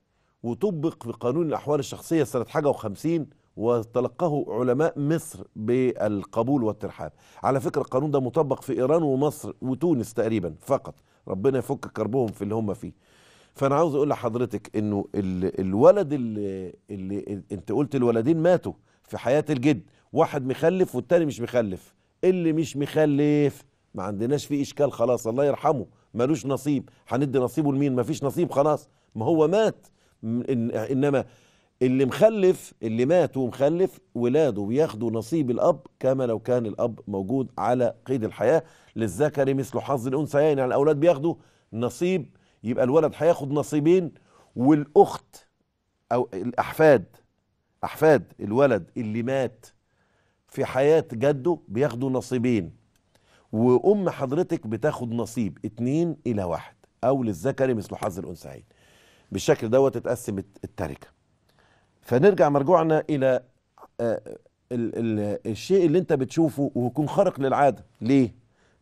وطبق في قانون الاحوال الشخصية سنة حاجة وخمسين وتلقاه علماء مصر بالقبول والترحاب على فكرة القانون ده مطبق في ايران ومصر وتونس تقريبا فقط ربنا يفك كربهم في اللي هم فيه فانا عاوز اقول لحضرتك انه الولد اللي, اللي انت قلت الولدين ماتوا في حياة الجد واحد مخلف والتاني مش مخلف اللي مش مخلف ما عندناش فيه اشكال خلاص الله يرحمه ملوش نصيب هندي نصيبه لمين مفيش نصيب خلاص ما هو مات إن انما اللي مخلف اللي مات ومخلف ولاده بياخدوا نصيب الاب كما لو كان الاب موجود على قيد الحياه للذكر مثل حظ الانثيين يعني الاولاد بياخدوا نصيب يبقى الولد هياخد نصيبين والاخت او الاحفاد احفاد الولد اللي مات في حياه جده بياخدوا نصيبين وام حضرتك بتاخد نصيب اتنين الى واحد او للذكر مثل حظ الانثيين بالشكل دوت تتقسم التركه فنرجع مرجوعنا الى آه، الشيء اللي انت بتشوفه ويكون خارق للعاده ليه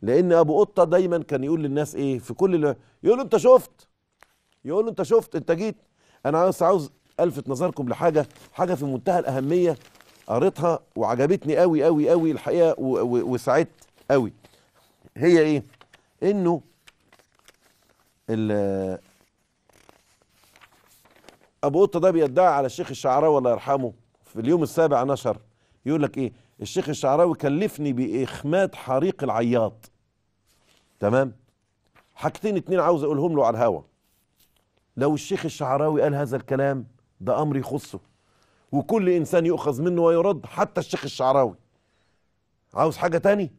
لان ابو قطه دايما كان يقول للناس ايه في كل اللي يقول له انت شفت يقول له انت شفت انت جيت انا عاوز عاوز الفت نظركم لحاجه حاجه في منتهى الاهميه قريتها وعجبتني قوي قوي قوي الحقيقه وسعدت قوي هي ايه انه ال ابو قطه ده بيدعي على الشيخ الشعراوي الله يرحمه في اليوم السابع نشر يقول لك ايه الشيخ الشعراوي كلفني باخماد حريق العياط تمام حاجتين اتنين عاوز اقولهم له على الهوا لو الشيخ الشعراوي قال هذا الكلام ده امر يخصه وكل انسان يؤخذ منه ويرد حتى الشيخ الشعراوي عاوز حاجه تاني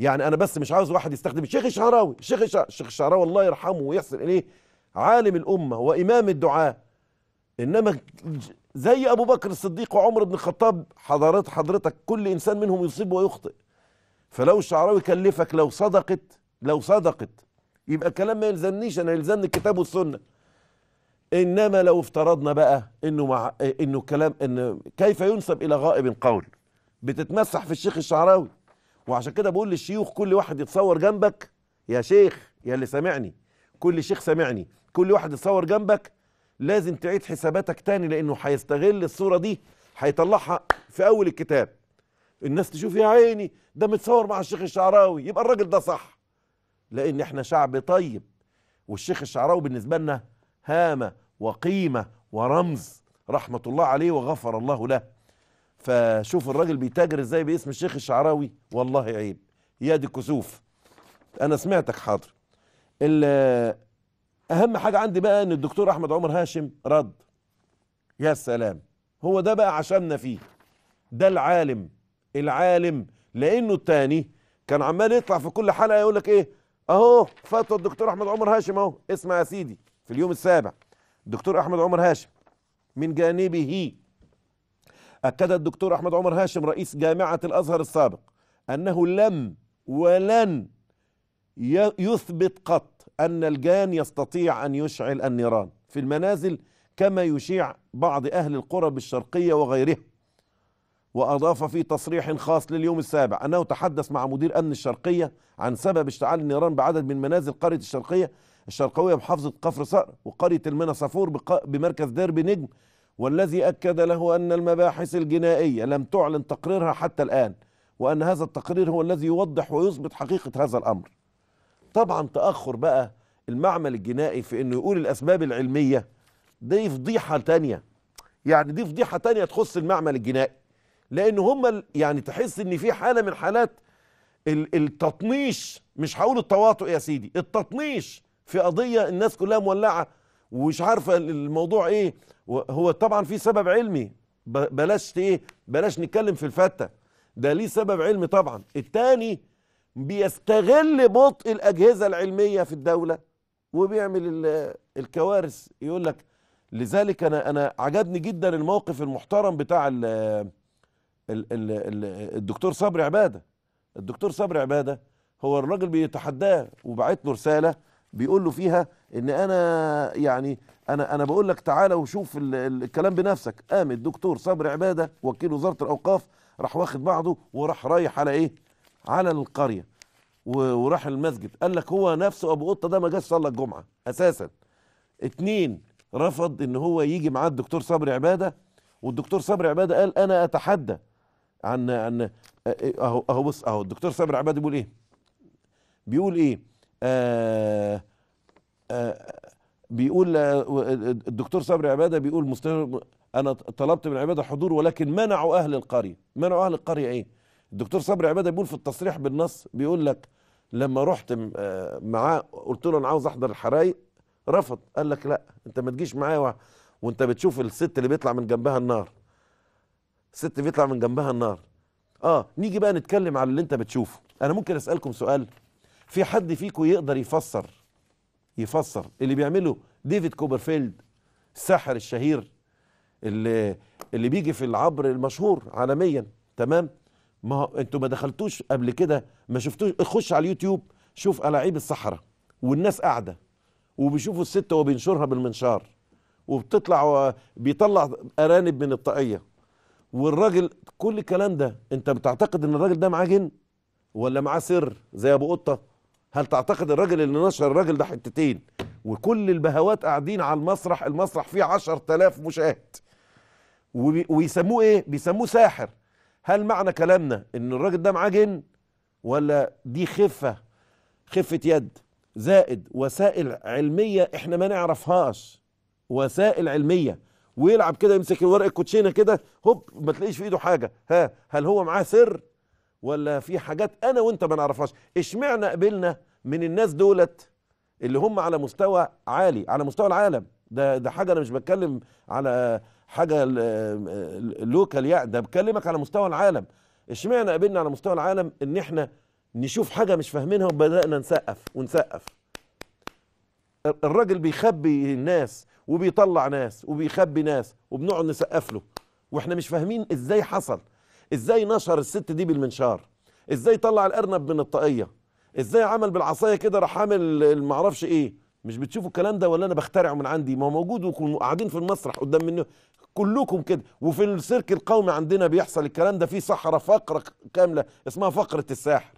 يعني انا بس مش عاوز واحد يستخدم الشيخ الشعراوي الشيخ الشيخ الشعراوي الله يرحمه ويحسن اليه عالم الامه وامام الدعاه انما زي ابو بكر الصديق وعمر بن الخطاب حضرت حضرتك كل انسان منهم يصيب ويخطئ فلو الشعراوي كلفك لو صدقت لو صدقت يبقى الكلام ما يلزمنيش انا يلزمني الكتاب والسنه انما لو افترضنا بقى انه مع انه كلام ان كيف ينسب الى غائب قول بتتمسح في الشيخ الشعراوي وعشان كده بقول للشيوخ كل واحد يتصور جنبك يا شيخ يا اللي سامعني كل شيخ سامعني كل واحد يتصور جنبك لازم تعيد حساباتك تاني لانه هيستغل الصوره دي هيطلعها في اول الكتاب الناس تشوف يا عيني ده متصور مع الشيخ الشعراوي يبقى الراجل ده صح لان احنا شعب طيب والشيخ الشعراوي بالنسبه لنا هامه وقيمه ورمز رحمه الله عليه وغفر الله له فشوف الراجل بيتاجر ازاي باسم الشيخ الشعراوي والله عيب يا دي الكسوف انا سمعتك حاضر اهم حاجه عندي بقى ان الدكتور احمد عمر هاشم رد يا سلام هو ده بقى عشمنا فيه ده العالم العالم لانه التاني كان عمال يطلع في كل حلقه يقول لك ايه اهو فتوى الدكتور احمد عمر هاشم اهو اسمع يا سيدي في اليوم السابع الدكتور احمد عمر هاشم من جانبه أكد الدكتور أحمد عمر هاشم رئيس جامعة الأزهر السابق أنه لم ولن يثبت قط أن الجان يستطيع أن يشعل النيران في المنازل كما يشيع بعض أهل القرى الشرقية وغيرها وأضاف في تصريح خاص لليوم السابع أنه تحدث مع مدير أمن الشرقية عن سبب اشتعال النيران بعدد من منازل قرية الشرقية الشرقوية بحافظة قفر صقر وقرية المنصفور بمركز ديربي نجم والذي أكد له أن المباحث الجنائية لم تعلن تقريرها حتى الآن وأن هذا التقرير هو الذي يوضح ويثبت حقيقة هذا الأمر طبعا تأخر بقى المعمل الجنائي في أنه يقول الأسباب العلمية دي فضيحة تانية يعني دي فضيحة تانية تخص المعمل الجنائي لأن هم يعني تحس أن في حالة من حالات التطنيش مش هقول التواطؤ يا سيدي التطنيش في قضية الناس كلها مولعة ومش عارفه الموضوع ايه هو طبعا في سبب علمي بلاش ايه بلاش نتكلم في الفته ده ليه سبب علمي طبعا الثاني بيستغل بطء الاجهزه العلميه في الدوله وبيعمل الكوارث يقول لك لذلك انا انا عجبني جدا الموقف المحترم بتاع ال ال ال الـ الدكتور صبري عباده الدكتور صبري عباده هو الراجل بيتحداه وبعت له رساله بيقول له فيها ان انا يعني انا انا بقول لك تعالى وشوف الكلام بنفسك قام الدكتور صبر عباده وكيل وزاره الاوقاف راح واخد بعضه وراح رايح على ايه على القريه وراح المسجد قال لك هو نفسه ابو قطه ده ما جاش صلى الجمعه اساسا اتنين رفض ان هو يجي معاه الدكتور صبري عباده والدكتور صبري عباده قال انا اتحدى عن عن أه، أه، اهو اهو بص اهو الدكتور صبري عباده بيقول ايه بيقول ايه آه، آه، بيقول آه، الدكتور صبري عباده بيقول انا طلبت من عباده حضور ولكن منعوا اهل القريه منعوا اهل القريه ايه الدكتور صبري عباده بيقول في التصريح بالنص بيقول لك لما رحت معاه قلت له انا عاوز احضر الحرايق رفض قال لك لا انت ما تجيش معايا وانت بتشوف الست اللي بيطلع من جنبها النار الست بيطلع من جنبها النار اه نيجي بقى نتكلم على اللي انت بتشوفه انا ممكن اسالكم سؤال في حد فيكم يقدر يفسر يفسر اللي بيعمله ديفيد كوبرفيلد الساحر الشهير اللي اللي بيجي في العبر المشهور عالميا تمام ما انتوا ما دخلتوش قبل كده ما شفتوش خش على اليوتيوب شوف ألاعيب الصحراء والناس قاعده وبيشوفوا الست وبينشرها بالمنشار وبتطلع بيطلع ارانب من الطاقيه والراجل كل الكلام ده انت بتعتقد ان الراجل ده معاه جن ولا معاه سر زي ابو قطه هل تعتقد الراجل اللي نشر الراجل ده حتتين وكل البهوات قاعدين على المسرح المسرح فيه 10000 مشاهد ويسموه ايه بيسموه ساحر هل معنى كلامنا ان الراجل ده معاه جن ولا دي خفه خفه يد زائد وسائل علميه احنا ما نعرفهاش وسائل علميه ويلعب كده يمسك الورق الكوتشينه كده هوب ما تلاقيش في ايده حاجه ها هل هو معاه سر ولا في حاجات انا وانت ما نعرفهاش اشمعنا قبلنا من الناس دولت اللي هم على مستوى عالي على مستوى العالم ده ده حاجه انا مش بتكلم على حاجه لوكال يعني ده بكلمك على مستوى العالم اشمعنا قابلنا على مستوى العالم ان احنا نشوف حاجه مش فاهمينها وبدانا نسقف ونسقف الراجل بيخبي الناس وبيطلع ناس وبيخبي ناس وبنقعد نسقف له واحنا مش فاهمين ازاي حصل ازاي نشر الست دي بالمنشار ازاي طلع الارنب من الطاقيه ازاي عمل بالعصايه كده راح عامل المعرفش ايه مش بتشوفوا الكلام ده ولا انا بخترعه من عندي ما هو موجود وقاعدين في المسرح قدام منه كلكم كده وفي السيرك القومي عندنا بيحصل الكلام ده في صحراء فقره كامله اسمها فقره الساحر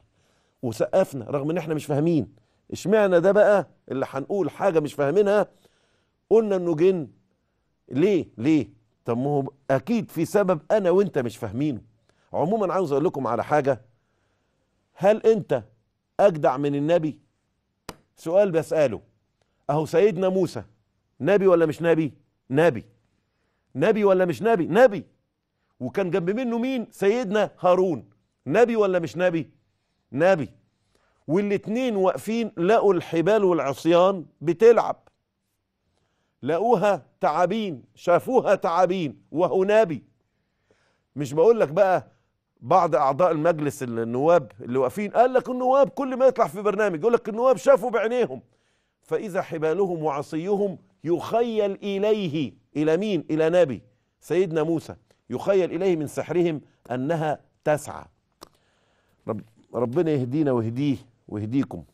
وسقفنا رغم ان احنا مش فاهمين اشمعنى ده بقى اللي هنقول حاجه مش فاهمينها قلنا انه جن ليه ليه طب ما هو اكيد في سبب انا وانت مش فاهمينه عموما عاوز اقول لكم على حاجه هل انت اجدع من النبي سؤال بساله اهو سيدنا موسى نبي ولا مش نبي نبي نبي ولا مش نبي نبي وكان جنب منه مين سيدنا هارون نبي ولا مش نبي نبي والاتنين واقفين لقوا الحبال والعصيان بتلعب لقوها تعابين شافوها تعابين وهو نبي مش بقول لك بقى بعض اعضاء المجلس النواب اللي واقفين قال لك النواب كل ما يطلع في برنامج يقول لك النواب شافوا بعينيهم فاذا حبالهم وعصيهم يخيل اليه الى مين الى نبي سيدنا موسى يخيل اليه من سحرهم انها تسعى رب ربنا يهدينا ويهديه ويهديكم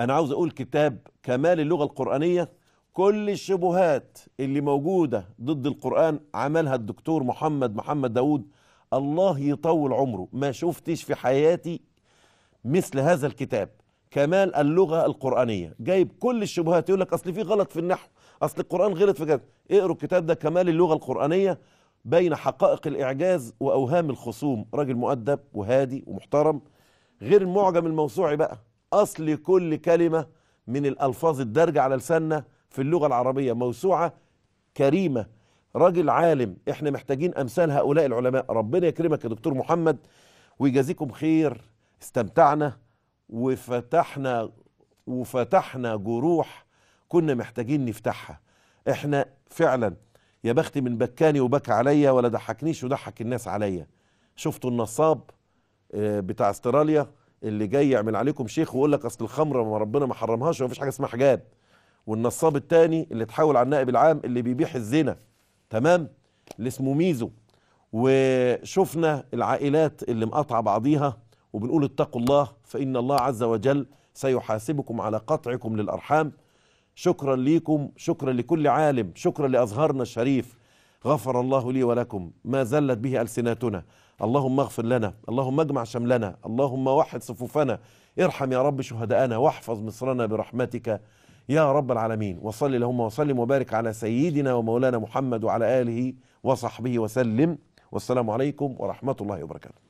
انا عاوز اقول كتاب كمال اللغه القرانيه كل الشبهات اللي موجوده ضد القران عملها الدكتور محمد محمد داوود الله يطول عمره ما شفتش في حياتي مثل هذا الكتاب كمال اللغة القرآنية جايب كل الشبهات يقول لك أصل في غلط في النحو أصل القرآن غلط في كذا اقروا الكتاب ده كمال اللغة القرآنية بين حقائق الإعجاز وأوهام الخصوم راجل مؤدب وهادي ومحترم غير المعجم الموسوعي بقى أصل كل كلمة من الألفاظ الدارجة على لساننا في اللغة العربية موسوعة كريمة راجل عالم احنا محتاجين امثال هؤلاء العلماء ربنا يكرمك يا دكتور محمد ويجازيكم خير استمتعنا وفتحنا وفتحنا جروح كنا محتاجين نفتحها احنا فعلا يا بختي من بكاني وبكى عليا ولا ضحكنيش وضحك الناس عليا شفتوا النصاب آه، بتاع استراليا اللي جاي يعمل عليكم شيخ ويقول لك اصل الخمره ما ربنا ما حرمهاش ومفيش حاجه اسمها حجاب والنصاب الثاني اللي اتحول على النائب العام اللي بيبيح الزنا تمام اللي اسمه ميزو وشفنا العائلات اللي مقاطعه بعضيها وبنقول اتقوا الله فان الله عز وجل سيحاسبكم على قطعكم للارحام شكرا ليكم شكرا لكل عالم شكرا لازهارنا الشريف غفر الله لي ولكم ما زلت به السناتنا اللهم اغفر لنا اللهم اجمع شملنا اللهم وحد صفوفنا ارحم يا رب شهداءنا واحفظ مصرنا برحمتك يا رب العالمين وصل اللهم وسلم وبارك على سيدنا ومولانا محمد وعلى آله وصحبه وسلم والسلام عليكم ورحمة الله وبركاته